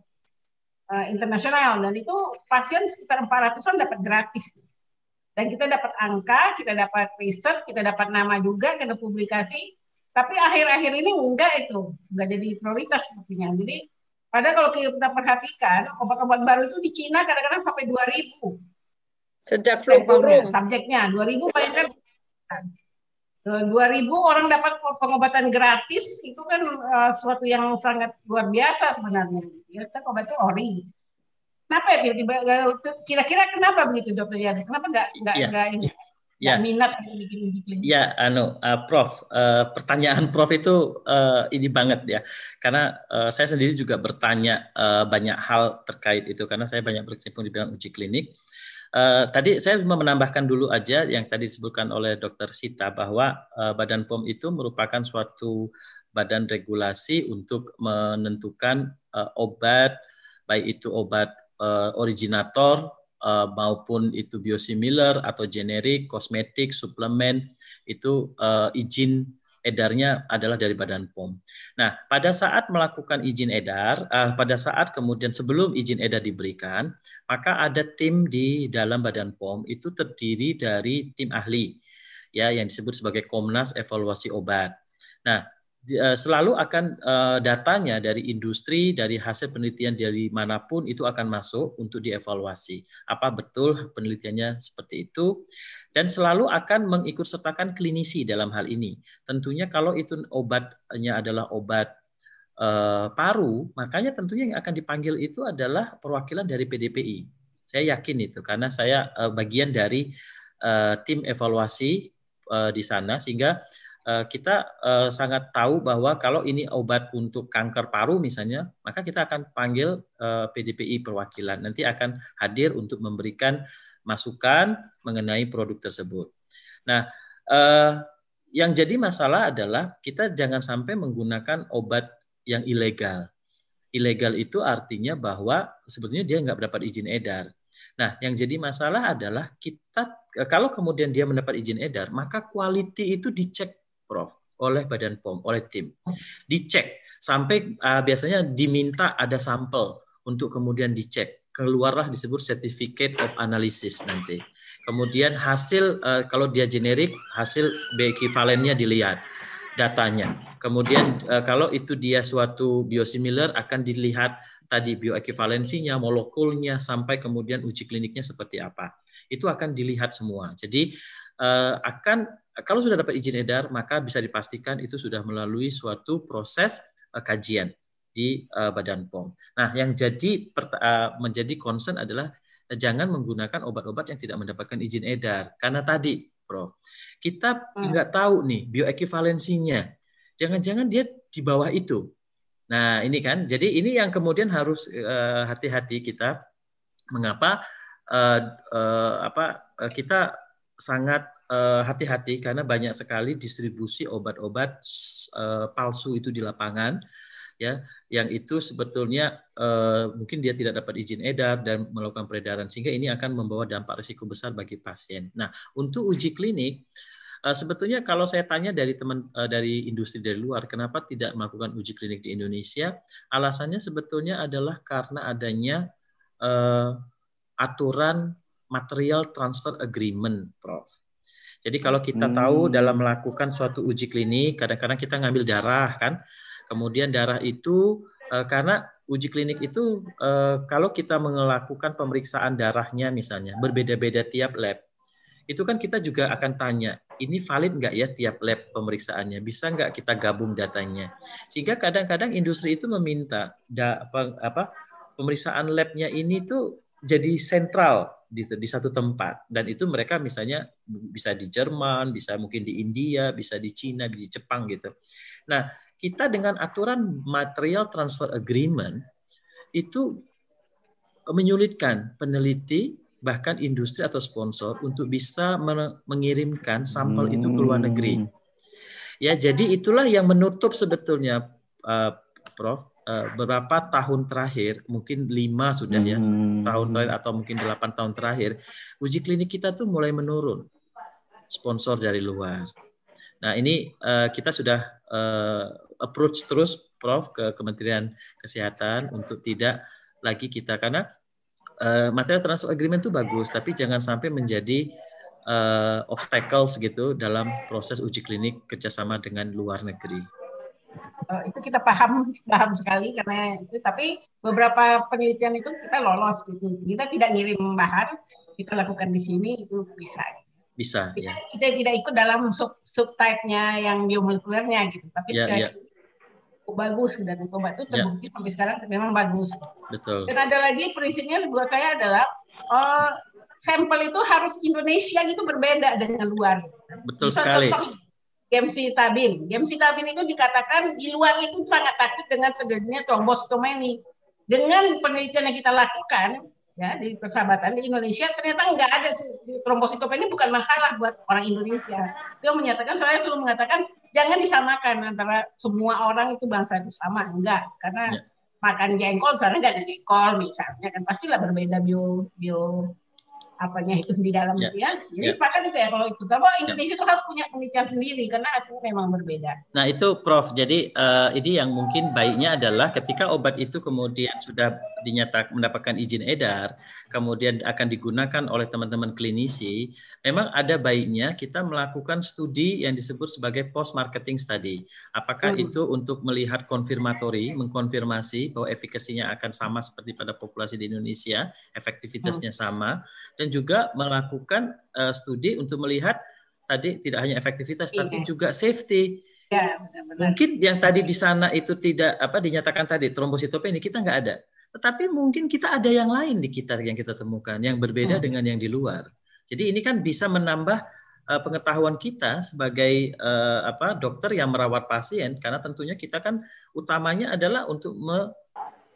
uh, internasional dan itu pasien sekitar 400-an dapat gratis dan kita dapat angka kita dapat riset kita dapat nama juga karena publikasi tapi akhir-akhir ini enggak itu, enggak jadi prioritas sepertinya. Jadi pada kalau kita perhatikan obat-obat baru itu di Cina kadang-kadang sampai 2000. Sejak flu burung. Subjeknya 2000 bayangkan 2000 orang dapat pengobatan gratis itu kan uh, eh, suatu yang sangat luar biasa sebenarnya. Ya, kan obat itu ori. Kenapa ya tiba-tiba eh, kira-kira kenapa begitu dokter Yadi? Kenapa enggak enggak ya. enggak ini? Ya. minat bikin uji klinis. Ya, gitu. anu, uh, Prof, uh, pertanyaan Prof itu uh, ini banget ya, karena uh, saya sendiri juga bertanya uh, banyak hal terkait itu karena saya banyak berkecimpung di bidang uji klinik. Uh, tadi saya cuma menambahkan dulu aja yang tadi disebutkan oleh Dr. Sita bahwa uh, Badan POM itu merupakan suatu badan regulasi untuk menentukan uh, obat baik itu obat uh, originator uh, maupun itu biosimilar atau generik, kosmetik, suplemen itu uh, izin edarnya adalah dari Badan POM. Nah, pada saat melakukan izin edar, uh, pada saat kemudian sebelum izin edar diberikan, maka ada tim di dalam Badan POM itu terdiri dari tim ahli ya yang disebut sebagai Komnas Evaluasi Obat. Nah, Eh, selalu akan eh, datanya dari industri, dari hasil penelitian dari manapun itu akan masuk untuk dievaluasi. Apa betul penelitiannya seperti itu? Dan selalu akan mengikutsertakan klinisi dalam hal ini. Tentunya kalau itu obatnya adalah obat eh, paru, makanya tentunya yang akan dipanggil itu adalah perwakilan dari PDPI. Saya yakin itu karena saya bagian dari tim evaluasi di sana sehingga Eh, kita eh, sangat tahu bahwa kalau ini obat untuk kanker paru misalnya, maka kita akan panggil eh, PDPI perwakilan. Nanti akan hadir untuk memberikan masukan mengenai produk tersebut. Nah, yang jadi masalah adalah kita jangan sampai menggunakan obat yang ilegal. Ilegal itu artinya bahwa sebetulnya dia nggak mendapat izin edar. Nah, yang jadi masalah adalah kita kalau kemudian dia mendapat izin edar, maka quality itu dicek Prof, oleh Badan POM, oleh tim. Oh. Dicek sampai uh, biasanya diminta ada sampel untuk kemudian dicek. Keluarlah disebut certificate of analysis nanti. Kemudian hasil uh, kalau dia generik, hasil B dilihat datanya. Kemudian uh, kalau itu dia suatu biosimilar akan dilihat tadi bioekivalensinya, molekulnya sampai kemudian uji kliniknya seperti apa. Itu akan dilihat semua. Jadi Eh, akan kalau sudah dapat izin edar maka bisa dipastikan itu sudah melalui suatu proses eh, kajian di eh, Badan POM. Nah, yang jadi menjadi concern adalah jangan menggunakan obat-obat yang tidak mendapatkan izin edar karena tadi, Prof, kita hmm. nggak hmm. tahu nih bioekivalensinya. Jangan-jangan dia di bawah itu. Nah, ini kan. Jadi ini yang kemudian harus hati-hati uh, kita mengapa uh, uh, apa uh, kita sangat eh, hati-hati karena banyak sekali distribusi obat-obat eh, palsu itu di lapangan ya yang itu sebetulnya uh, mungkin dia tidak dapat izin edar dan melakukan peredaran sehingga ini akan membawa dampak risiko besar bagi pasien. Nah, untuk uji klinik sebetulnya kalau saya tanya dari teman dari industri dari luar kenapa tidak melakukan uji klinik di Indonesia, alasannya sebetulnya adalah karena adanya aturan material transfer agreement, Prof. Jadi kalau kita hmm. tahu dalam melakukan suatu uji klinik, kadang-kadang kita ngambil darah kan, kemudian darah itu eh, karena uji klinik itu eh, kalau kita melakukan pemeriksaan darahnya misalnya berbeda-beda tiap lab, itu kan kita juga akan tanya, ini valid nggak ya tiap lab pemeriksaannya? Bisa nggak kita gabung datanya? Sehingga kadang-kadang industri itu meminta da, apa, apa pemeriksaan labnya ini tuh jadi sentral di, di satu tempat dan itu mereka misalnya bisa di Jerman, bisa mungkin di India, bisa di Cina, di Jepang gitu. Nah, kita dengan aturan material transfer agreement itu menyulitkan peneliti bahkan industri atau sponsor untuk bisa mengirimkan sampel itu ke luar negeri. Hmm. Ya, jadi itulah yang menutup sebetulnya uh, Prof Eh, beberapa tahun terakhir, mungkin lima sudah ya, hmm. tahun terakhir atau mungkin delapan tahun terakhir, uji klinik kita tuh mulai menurun sponsor dari luar. Nah ini uh, kita sudah uh, approach terus Prof ke Kementerian Kesehatan untuk tidak lagi kita karena uh, material transfer agreement itu bagus, tapi jangan sampai menjadi uh, obstacles gitu dalam proses uji klinik kerjasama dengan luar negeri uh, itu kita paham paham sekali karena itu tapi beberapa penelitian itu kita lolos gitu kita tidak ngirim bahan kita lakukan di sini itu bisa bisa kita, ya. kita tidak ikut dalam sub subtype-nya yang biomolekulernya gitu tapi ya, sekarang ya. bagus dan obat itu ya. terbukti sampai sekarang memang bagus betul dan ada lagi prinsipnya buat saya adalah oh, sampel itu harus Indonesia gitu berbeda dengan luar betul Bisa sekali gemcitabin. Gemcitabin itu dikatakan di luar itu sangat takut dengan terjadinya trombositomeni. Dengan penelitian yang kita lakukan ya di persahabatan di Indonesia ternyata nggak ada ini bukan masalah buat orang Indonesia. Itu yang menyatakan saya selalu mengatakan jangan disamakan antara semua orang itu bangsa itu sama enggak karena ya. makan jengkol sana nggak ada jengkol misalnya kan pastilah berbeda bio bio apanya itu di dalam ya. ya. Jadi yeah. sepakat itu ya kalau itu. Kalau ya. Indonesia yeah. itu harus punya penelitian sendiri karena hasilnya memang berbeda. Nah itu Prof. Jadi uh, ini yang mungkin baiknya adalah ketika obat itu kemudian sudah dinyatakan mendapatkan izin edar, kemudian akan digunakan oleh teman-teman klinisi, memang ada baiknya kita melakukan studi yang disebut sebagai post marketing study. Apakah hmm. itu untuk melihat konfirmatori, mengkonfirmasi bahwa efikasinya akan sama seperti pada populasi di Indonesia, efektivitasnya hmm. sama, dan juga melakukan uh, studi untuk melihat tadi tidak hanya efektivitas, yeah. tapi juga safety. Ya, benar-benar. Mungkin yang tadi di sana itu tidak apa dinyatakan tadi trombositopenia kita nggak ada tetapi mungkin kita ada yang lain di kita yang kita temukan yang berbeda hmm. dengan yang di luar. Jadi ini kan bisa menambah uh, pengetahuan kita sebagai uh, apa dokter yang merawat pasien karena tentunya kita kan utamanya adalah untuk me,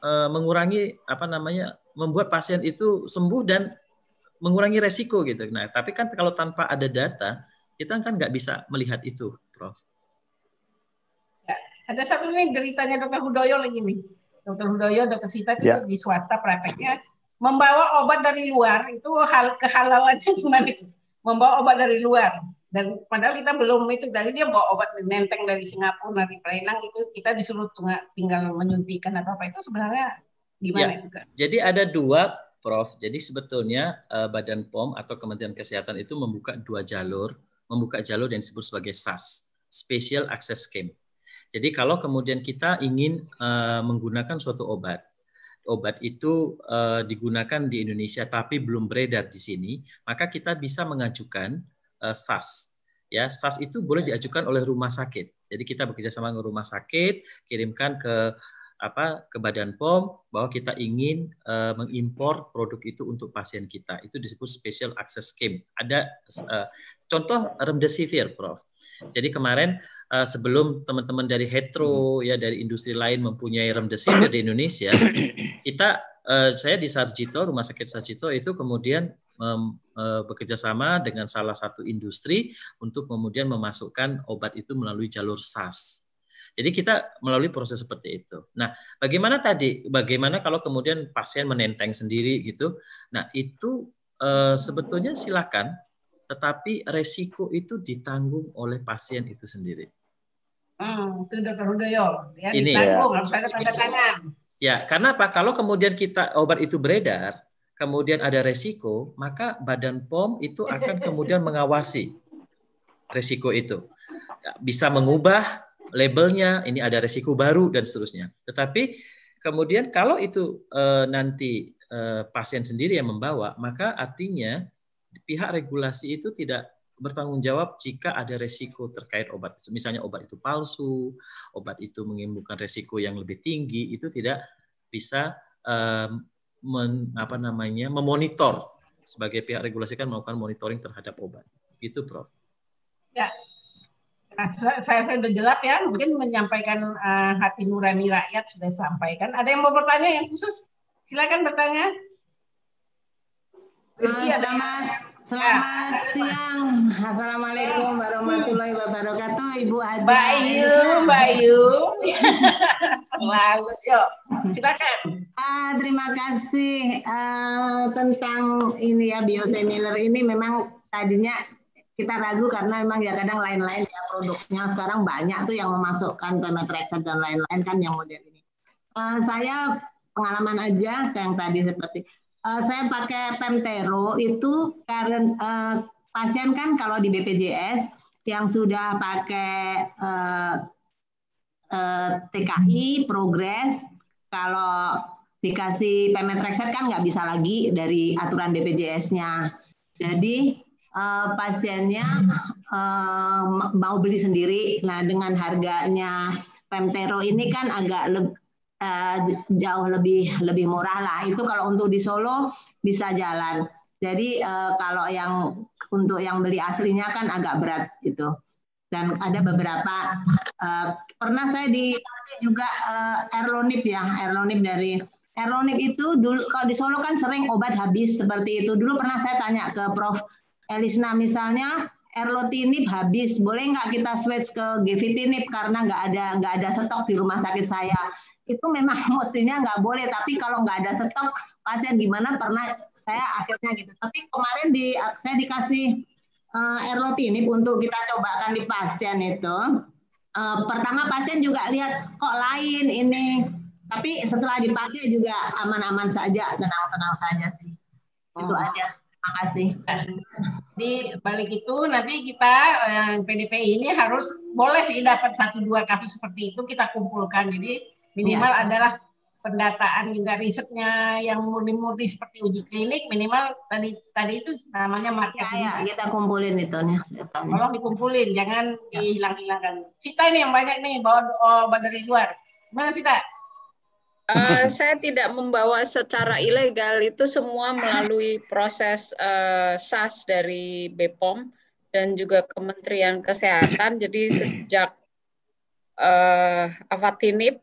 uh, mengurangi apa namanya membuat pasien itu sembuh dan mengurangi resiko gitu. Nah, tapi kan kalau tanpa ada data kita kan nggak bisa melihat itu, Prof. Ya, ada satu nih ceritanya Dokter Hudoyo lagi nih. Dokter Hudoyo, Dokter Sita itu itu ya. di swasta prakteknya membawa obat dari luar itu hal kehalalannya gimana? Membawa obat dari luar dan padahal kita belum itu dari dia bawa obat nenteng dari Singapura dari Penang itu kita disuruh tinggal menyuntikan atau apa itu sebenarnya gimana? Ya. Jadi ada dua Prof. Jadi sebetulnya eh, Badan POM atau Kementerian Kesehatan itu membuka dua jalur, membuka jalur yang disebut sebagai SAS, Special Access Scheme. Jadi kalau kemudian kita ingin uh, menggunakan suatu obat, obat itu uh, digunakan di Indonesia tapi belum beredar di sini, maka kita bisa mengajukan uh, SAS. Ya, SAS itu boleh diajukan oleh rumah sakit. Jadi kita bekerja sama dengan rumah sakit, kirimkan ke apa ke Badan POM bahwa kita ingin uh, mengimpor produk itu untuk pasien kita. Itu disebut special access scheme. Ada uh, contoh remdesivir, Prof. Jadi kemarin uh, sebelum teman-teman dari hetero hmm. ya dari industri lain mempunyai remdesivir di Indonesia, kita uh, saya di Sarjito Rumah Sakit Sarjito itu kemudian um, uh, bekerja sama dengan salah satu industri untuk kemudian memasukkan obat itu melalui jalur SAS. Jadi kita melalui proses seperti itu. Nah, bagaimana tadi? Bagaimana kalau kemudian pasien menenteng sendiri gitu? Nah, itu e, sebetulnya silakan, tetapi resiko itu ditanggung oleh pasien itu sendiri. Hmm, itu dokter Hudoyo. Ya, ini ya. tanda tangan. Ya, karena apa? Kalau kemudian kita obat itu beredar, kemudian ada resiko, maka Badan POM itu akan kemudian mengawasi resiko itu. Ya, bisa mengubah labelnya, ini ada resiko baru dan seterusnya. Tetapi kemudian kalau itu e, nanti e, pasien sendiri yang membawa, maka artinya pihak regulasi itu tidak bertanggung jawab jika ada resiko terkait obat itu. Misalnya obat itu palsu, obat itu menimbulkan resiko yang lebih tinggi, itu tidak bisa um, men, apa namanya memonitor sebagai pihak regulasi kan melakukan monitoring terhadap obat. Itu, Prof. Ya, Nah, saya, saya sudah jelas ya, mungkin menyampaikan uh, hati nurani rakyat sudah sampaikan. Ada yang mau bertanya yang khusus? Silakan bertanya. Rizky, uh, eh, selamat, ada yang... Selamat ya. siang. Assalamualaikum warahmatullahi wabarakatuh, Ibu Haji. Bayu, Bayu. Selalu, yuk. Silakan. Ah, terima kasih uh, tentang ini ya biosimilar ini memang tadinya kita ragu karena memang ya kadang lain-lain ya produknya sekarang banyak tuh yang memasukkan pemetrexat dan lain-lain kan yang model ini. Uh, saya pengalaman aja yang tadi seperti uh, saya pakai Pemtero itu karena uh, eh, pasien kan kalau di BPJS yang sudah pakai uh, eh, uh, TKI progres kalau dikasih reset kan nggak bisa lagi dari aturan BPJS-nya. Jadi uh, pasiennya uh, mau beli sendiri. Nah dengan harganya Pemtero ini kan agak Eh, jauh lebih lebih murah lah. Itu kalau untuk di Solo bisa jalan. Jadi eh, kalau yang untuk yang beli aslinya kan agak berat gitu. Dan ada beberapa uh, pernah saya di juga uh, Erlonip ya, Erlonip dari Erlonip itu dulu kalau di Solo kan sering obat habis seperti itu. Dulu pernah saya tanya ke Prof Elisna misalnya Erlotinib habis, boleh nggak kita switch ke Gefitinib karena nggak ada nggak ada stok di rumah sakit saya itu memang mestinya nggak boleh tapi kalau nggak ada stok pasien gimana pernah saya akhirnya gitu tapi kemarin di saya dikasih uh, ini untuk kita cobakan di pasien itu uh, pertama pasien juga lihat kok lain ini tapi setelah dipakai juga aman-aman saja tenang-tenang saja sih itu oh. aja makasih di balik itu nanti kita yang eh, PDP ini harus boleh sih dapat satu dua kasus seperti itu kita kumpulkan jadi Minimal ya. adalah pendataan juga risetnya yang murni-murni seperti uji klinik minimal tadi tadi itu namanya market ya, ya, kita kumpulin itu nih tolong dikumpulin jangan ya. dihilang-hilangkan Sita ini yang banyak nih bawa obat oh, dari luar mana Sita Uh, saya tidak membawa secara ilegal itu semua melalui proses uh, SAS dari BPOM dan juga Kementerian Kesehatan. Jadi sejak uh, eh, Avatinib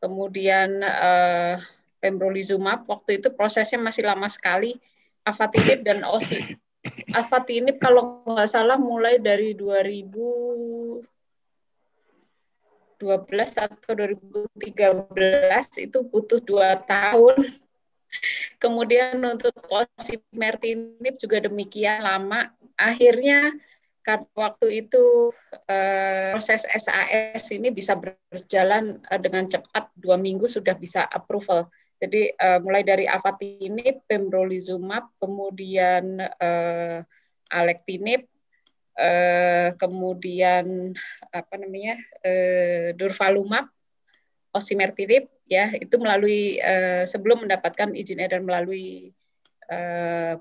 kemudian eh, pembrolizumab waktu itu prosesnya masih lama sekali afatinib dan osi afatinib kalau nggak salah mulai dari 2012 atau 2013 itu butuh dua tahun. Kemudian untuk osimertinib juga demikian lama. Akhirnya karena waktu itu uh, proses SAS ini bisa berjalan uh, dengan cepat dua minggu sudah bisa approval. Jadi uh, mulai dari avatinib, pembrolizumab, kemudian uh, alectinib, uh, kemudian apa namanya uh, durvalumab, osimertinib, ya itu melalui uh, sebelum mendapatkan izin edar melalui uh,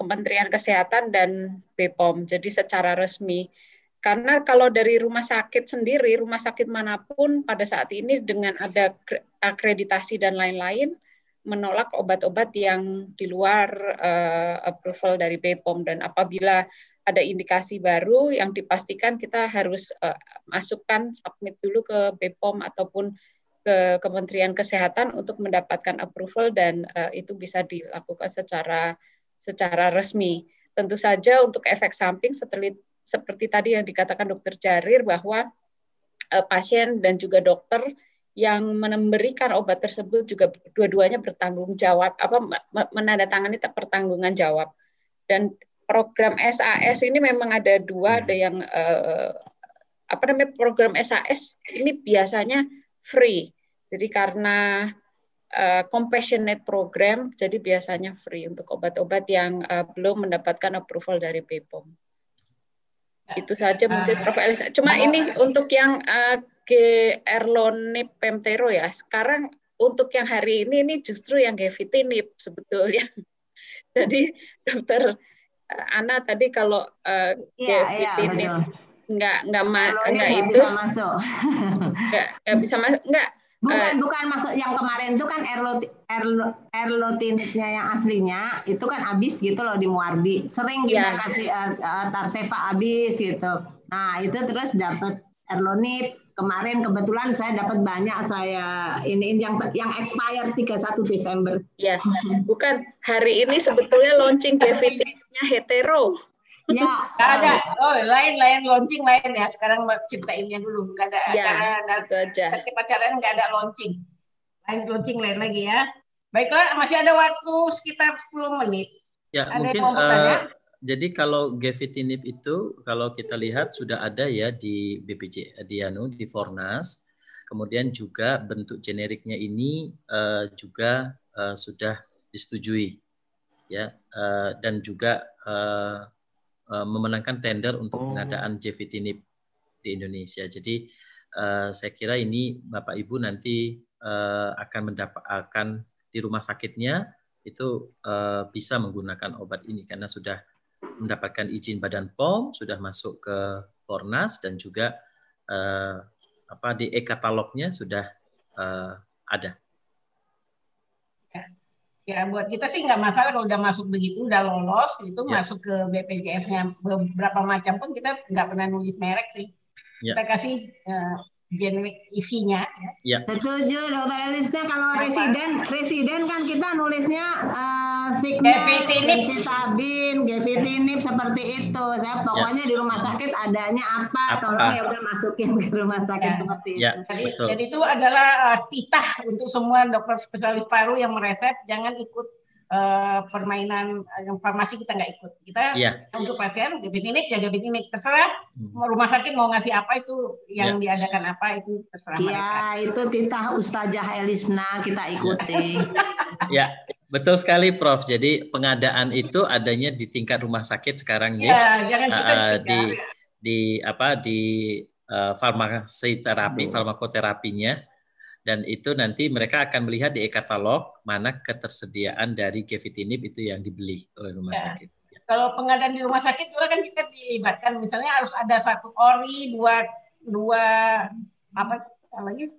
Kementerian Kesehatan dan BPOM, jadi secara resmi. Karena kalau dari rumah sakit sendiri, rumah sakit manapun pada saat ini dengan ada akreditasi dan lain-lain, menolak obat-obat yang di luar uh, approval dari BPOM. Dan apabila ada indikasi baru yang dipastikan kita harus uh, masukkan, submit dulu ke BPOM ataupun ke Kementerian Kesehatan untuk mendapatkan approval dan uh, itu bisa dilakukan secara secara resmi. Tentu saja untuk efek samping seperti tadi yang dikatakan dokter Jarir bahwa uh, pasien dan juga dokter yang memberikan obat tersebut juga dua-duanya bertanggung jawab apa menandatangani pertanggungan jawab dan program SAS ini memang ada dua ada yang eh, apa namanya program SAS ini biasanya free jadi karena Eh, compassionate program, jadi biasanya free untuk obat-obat yang uh, belum mendapatkan approval dari BPOM. Itu saja mungkin Prof. Ah. Elisa. Cuma ini untuk yang uh, eh, GR-Lonip Pemtero ya, sekarang untuk yang hari ini ini justru yang gevitinip sebetulnya. jadi dokter Ana tadi kalau uh, ya, ya, nggak nggak nggak itu nggak, nggak bisa masuk nggak Bukan, eh, bukan maksud yang kemarin itu kan erlotinitnya yang aslinya itu kan habis gitu loh di Muardi. Sering iya. kita yeah. kasih uh, eh, uh, eh, tarsepa habis gitu. Nah, itu terus dapat erlonip. Kemarin kebetulan saya dapat banyak saya ini, ini yang yang expired 31 Desember. ya Bukan hari ini sebetulnya launching definitifnya hetero. Ya. Gak ada. Eh. Oh, lain lain launching lain ya. Sekarang ciptainnya dulu. Gak ada ya, acara dan tertib pacaran nggak ada launching. Lain launching lain lagi ya. Baiklah, masih ada waktu sekitar 10 menit. Ya, ada mungkin yang mau Uh, jadi kalau Gefitinib itu kalau kita lihat sudah ada ya di BPJ di anu di Fornas. Kemudian juga bentuk generiknya ini uh, juga uh, sudah disetujui. Ya, uh, dan juga uh, Eh, memenangkan tender untuk oh. pengadaan JvT NIP di Indonesia. Jadi eh, saya kira ini Bapak Ibu nanti uh, akan mendapatkan di rumah sakitnya itu bisa menggunakan obat ini karena sudah mendapatkan izin Badan POM, sudah masuk ke Pornas dan juga apa di e-katalognya sudah ada. Ya buat kita sih nggak masalah kalau udah masuk begitu, udah lolos itu ya. masuk ke BPJS-nya beberapa macam pun kita nggak pernah nulis merek sih. Ya. Kita kasih eh, generic isinya. Ya. ya. Setuju dokter Elisnya kalau Apa? residen, residen kan kita nulisnya uh, significative, gevitinib, seperti itu. Saya ya. pokoknya ya. di rumah sakit adanya apa, apa? tolong ya udah masukin ke rumah sakit ya. seperti ya. itu. Jadi, jadi itu adalah uh, titah untuk semua dokter spesialis paru yang meresep, jangan ikut uh, permainan eh, farmasi kita nggak ikut. Kita yeah. untuk pasien ini ya ini terserah hmm. mau rumah sakit mau ngasih apa itu yang yeah. diadakan apa itu terserah yeah, Iya, itu titah Ustazah Elisna kita ikuti. ya, betul sekali Prof. Jadi pengadaan itu adanya di tingkat rumah sakit sekarang ya. jangan uh, di di apa di uh, farmasi terapi, farmakoterapinya dan itu nanti mereka akan melihat di e-katalog mana ketersediaan dari Gefitinib itu yang dibeli oleh rumah ya. sakit. Kalau pengadaan di rumah sakit juga kan kita dilibatkan, misalnya harus ada satu ori, dua dua apa lagi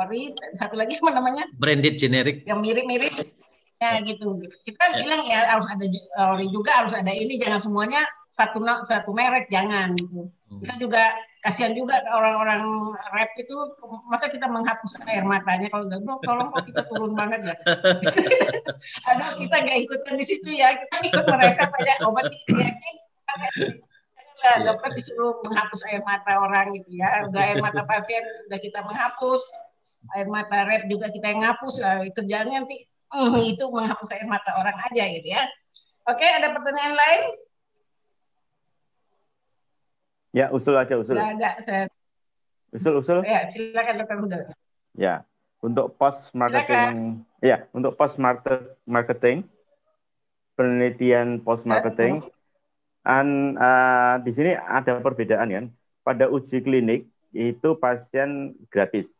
ori, satu lagi apa namanya? Branded generic. Yang mirip-mirip. Ya, ya. gitu. Kita ya. bilang ya harus ada ori juga, harus ada ini, jangan semuanya satu satu merek, jangan gitu. Hmm. Kita juga kasihan juga orang-orang rap itu masa kita menghapus air matanya kalau nggak tolong kok kita turun banget ya aduh kita nggak ikutan di situ ya kita ikut merasa banyak obat ini ya iya, dokter iya. disuruh menghapus air mata orang gitu ya udah air mata pasien udah kita menghapus air mata rap juga kita yang ngapus lah kerjanya nanti mm, itu menghapus air mata orang aja gitu ya oke ada pertanyaan lain Ya, usul aja usul. Enggak ada saya. Usul usul. Ya, silakan dokter Huda. Ya, untuk post marketing. Silakan. Ya, untuk post market marketing penelitian post marketing. Dan uh, di sini ada perbedaan kan. Pada uji klinik itu pasien gratis.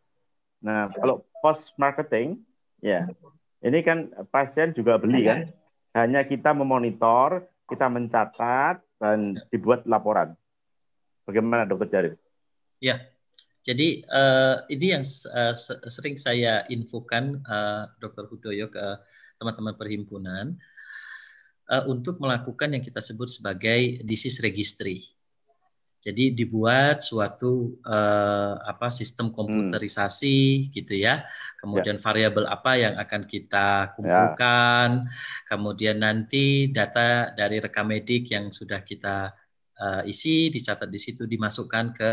Nah, kalau post marketing ya. Ini kan pasien juga beli kan. Iya. Hanya kita memonitor, kita mencatat dan dibuat laporan. Bagaimana dokter Jarif? Ya, jadi uh, ini yang uh, sering saya infokan uh, dokter Hudoyo ke teman-teman perhimpunan uh, untuk melakukan yang kita sebut sebagai disease registry. Jadi dibuat suatu uh, apa sistem komputerisasi hmm. gitu ya. Kemudian ya. variabel apa yang akan kita ya. kumpulkan, ya. kemudian nanti data dari rekam medik yang sudah kita uh, isi, dicatat di situ, dimasukkan ke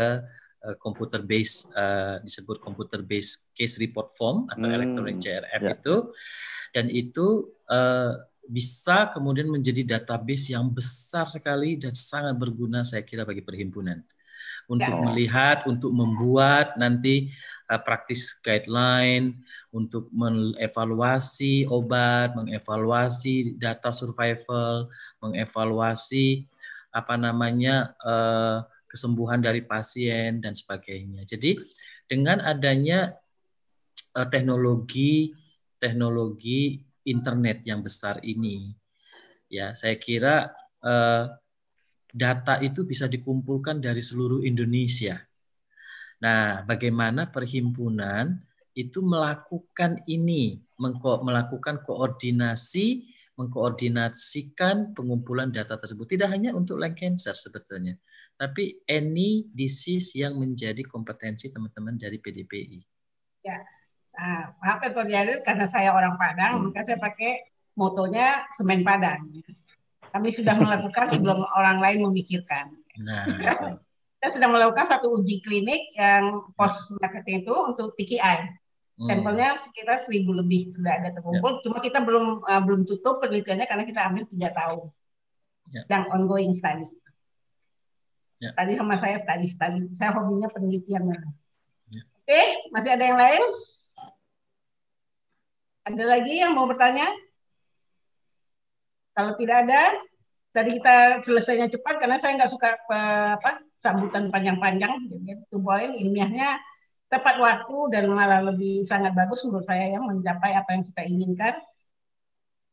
uh, base uh, disebut komputer base case report form atau hmm. electronic CRF yeah. itu dan itu uh, bisa kemudian menjadi database yang besar sekali dan sangat berguna saya kira bagi perhimpunan untuk yeah. melihat, untuk membuat nanti uh, praktis guideline, untuk mengevaluasi obat, mengevaluasi data survival, mengevaluasi apa namanya eh, kesembuhan dari pasien dan sebagainya. Jadi dengan adanya eh, teknologi teknologi internet yang besar ini, ya saya kira eh, data itu bisa dikumpulkan dari seluruh Indonesia. Nah, bagaimana perhimpunan itu melakukan ini, melakukan koordinasi mengkoordinasikan pengumpulan data tersebut. Tidak hanya untuk lung cancer sebetulnya, tapi any disease yang menjadi kompetensi teman-teman dari PDPI. Ya, nah, maaf ya Tuan Yadir, karena saya orang Padang, hmm. maka saya pakai motonya semen Padang. Kami sudah melakukan sebelum orang lain memikirkan. Nah, kita sedang melakukan satu uji klinik yang post marketing itu untuk TKI. Hmm. sampelnya sekitar seribu lebih sudah ada terkumpul. Yeah. Cuma kita belum uh, belum tutup penelitiannya karena kita ambil tiga tahun yeah. yang ongoing study. Yeah. Tadi sama saya study study, saya hobinya penelitian Yeah. Oke, Oke, masih ada yang lain? Ada lagi yang mau bertanya? Kalau tidak ada, tadi kita selesainya cepat karena saya nggak suka eh, apa, sambutan panjang-panjang. Jadi itu poin ilmiahnya tepat waktu dan malah lebih sangat bagus menurut saya yang mencapai apa yang kita inginkan.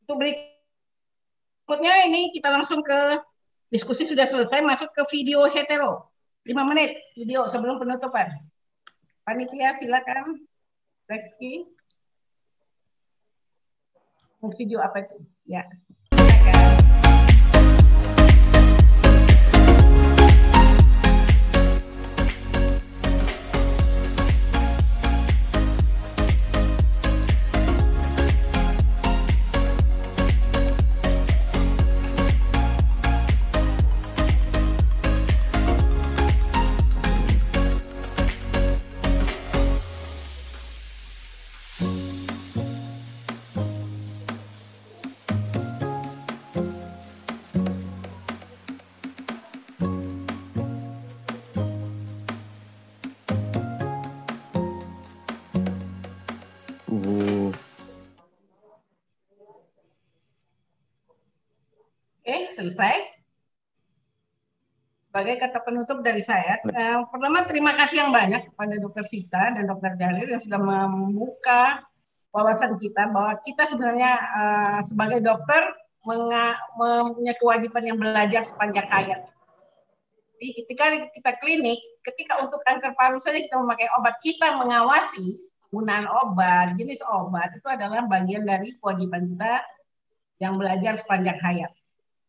Itu berikutnya ini kita langsung ke diskusi sudah selesai masuk ke video hetero. 5 menit video sebelum penutupan. Panitia silakan. Rexki. Video apa itu? Ya. selesai. Sebagai kata penutup dari saya, eh, pertama terima kasih yang banyak kepada Dokter Sita dan Dokter Dalil yang sudah membuka wawasan kita bahwa kita sebenarnya eh, sebagai dokter punya kewajiban yang belajar sepanjang hayat. Jadi ketika kita klinik, ketika untuk kanker paru saja kita memakai obat, kita mengawasi penggunaan obat, jenis obat itu adalah bagian dari kewajiban kita yang belajar sepanjang hayat.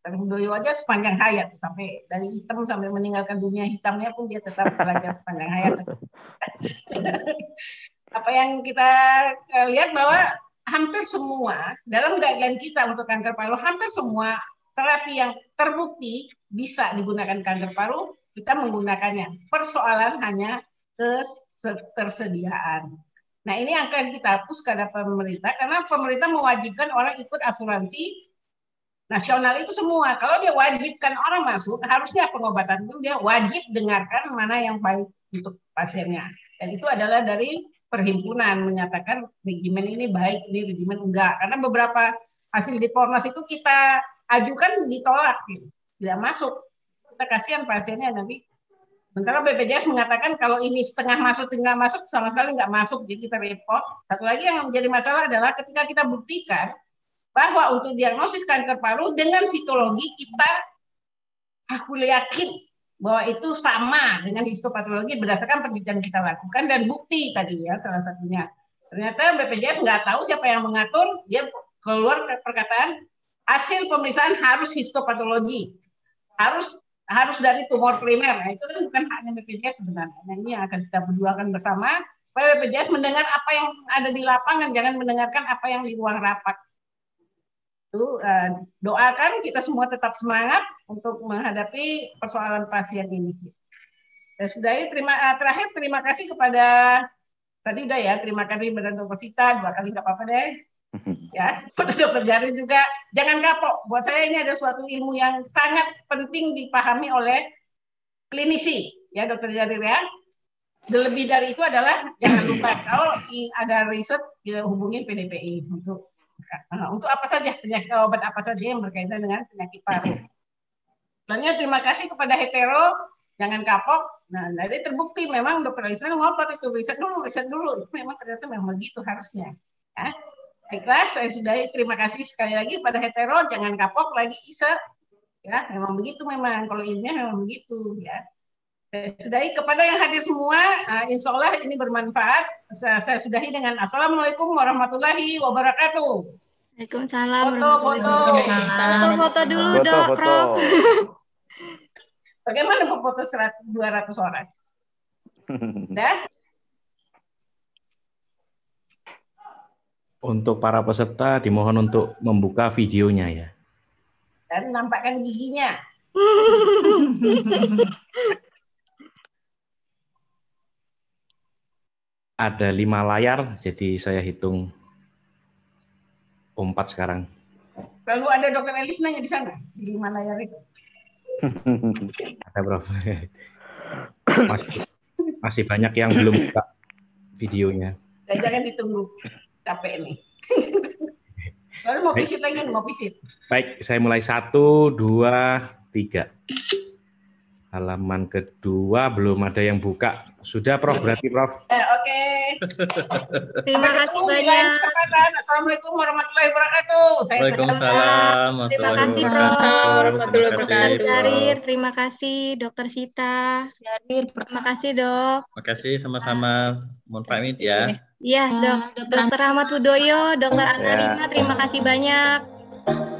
Tapi beliau aja sepanjang hayat sampai dari hitam sampai meninggalkan dunia hitamnya pun dia tetap belajar sepanjang hayat. Apa yang kita eh, lihat bahwa hampir semua dalam guideline kita untuk kanker paru hampir semua terapi yang terbukti bisa digunakan kanker paru kita menggunakannya. Persoalan hanya ketersediaan. Nah ini yang akan kita hapus kepada pemerintah karena pemerintah mewajibkan orang ikut asuransi nasional itu semua. Kalau dia wajibkan orang masuk, harusnya pengobatan itu dia wajib dengarkan mana yang baik untuk pasiennya. Dan itu adalah dari perhimpunan menyatakan regimen ini baik, ini regimen enggak. Karena beberapa hasil di itu kita ajukan ditolak, gitu. tidak masuk. Kita kasihan pasiennya nanti. Sementara BPJS mengatakan kalau ini setengah masuk, setengah masuk, sama sekali nggak masuk, jadi kita repot. Satu lagi yang menjadi masalah adalah ketika kita buktikan bahwa untuk diagnosis kanker paru dengan sitologi kita aku yakin bahwa itu sama dengan histopatologi berdasarkan penelitian kita lakukan dan bukti tadi ya salah satunya. Ternyata BPJS nggak tahu siapa yang mengatur, dia keluar perkataan hasil pemeriksaan harus histopatologi, harus harus dari tumor primer. Nah, itu kan bukan haknya BPJS sebenarnya. Nah, ini yang akan kita berjuangkan bersama supaya BPJS mendengar apa yang ada di lapangan, jangan mendengarkan apa yang di ruang rapat itu eh, doakan kita semua tetap semangat untuk menghadapi persoalan pasien ini. Ya, sudah ya, terima eh, terakhir terima kasih kepada tadi udah ya terima kasih kepada dokter Sita dua kali nggak apa-apa deh. Ya, untuk dokter Jari juga jangan kapok. Buat saya ini ada suatu ilmu yang sangat penting dipahami oleh klinisi ya dokter Jari ya. Lebih dari itu adalah jangan lupa kalau ada riset ya, hubungi PDPI untuk untuk apa saja penyakit obat apa saja yang berkaitan dengan penyakit paru. Selanjutnya terima kasih kepada hetero, jangan kapok. Nah, nanti terbukti memang dokter Alisana ngotot itu riset dulu, riset dulu. Itu memang ternyata memang begitu harusnya. Ya. Baiklah, saya sudah Terima kasih sekali lagi pada hetero, jangan kapok lagi isa. Ya, memang begitu memang. Kalau ilmiah memang begitu ya sudahi kepada yang hadir semua, uh, ah, insya Allah ini bermanfaat. Saya, saya sudahi dengan Assalamualaikum warahmatullahi wabarakatuh. Waalaikumsalam. Foto-foto. Foto-foto dulu foto, dong, foto. Prof. Bagaimana foto 100, 200 orang? Dah? Untuk para peserta dimohon untuk membuka videonya ya. Dan nampakkan giginya. ada lima layar, jadi saya hitung empat sekarang. Lalu ada dokter Elis nanya di sana, di lima layar itu. ada Prof. masih, masih banyak yang belum buka videonya. Dan jangan ditunggu, capek ini. Lalu mau visit lagi, mau visit. Baik, saya mulai satu, dua, tiga. Halaman kedua belum ada yang buka. Sudah Prof berarti Prof. Eh, oke. Okay. Terima kasih banyak. Assalamualaikum warahmatullahi wabarakatuh. Saya Waalaikumsalam. Terima kasih Prof. Terima kasih Prof. Terima kasih Dokter Sita. Terima kasih Dok. Terima kasih sama-sama. Mohon pamit ya. Iya Dok. Iya, dokter Ahmad Hudoyo, Dokter iya. Anarima. Terima kasih banyak.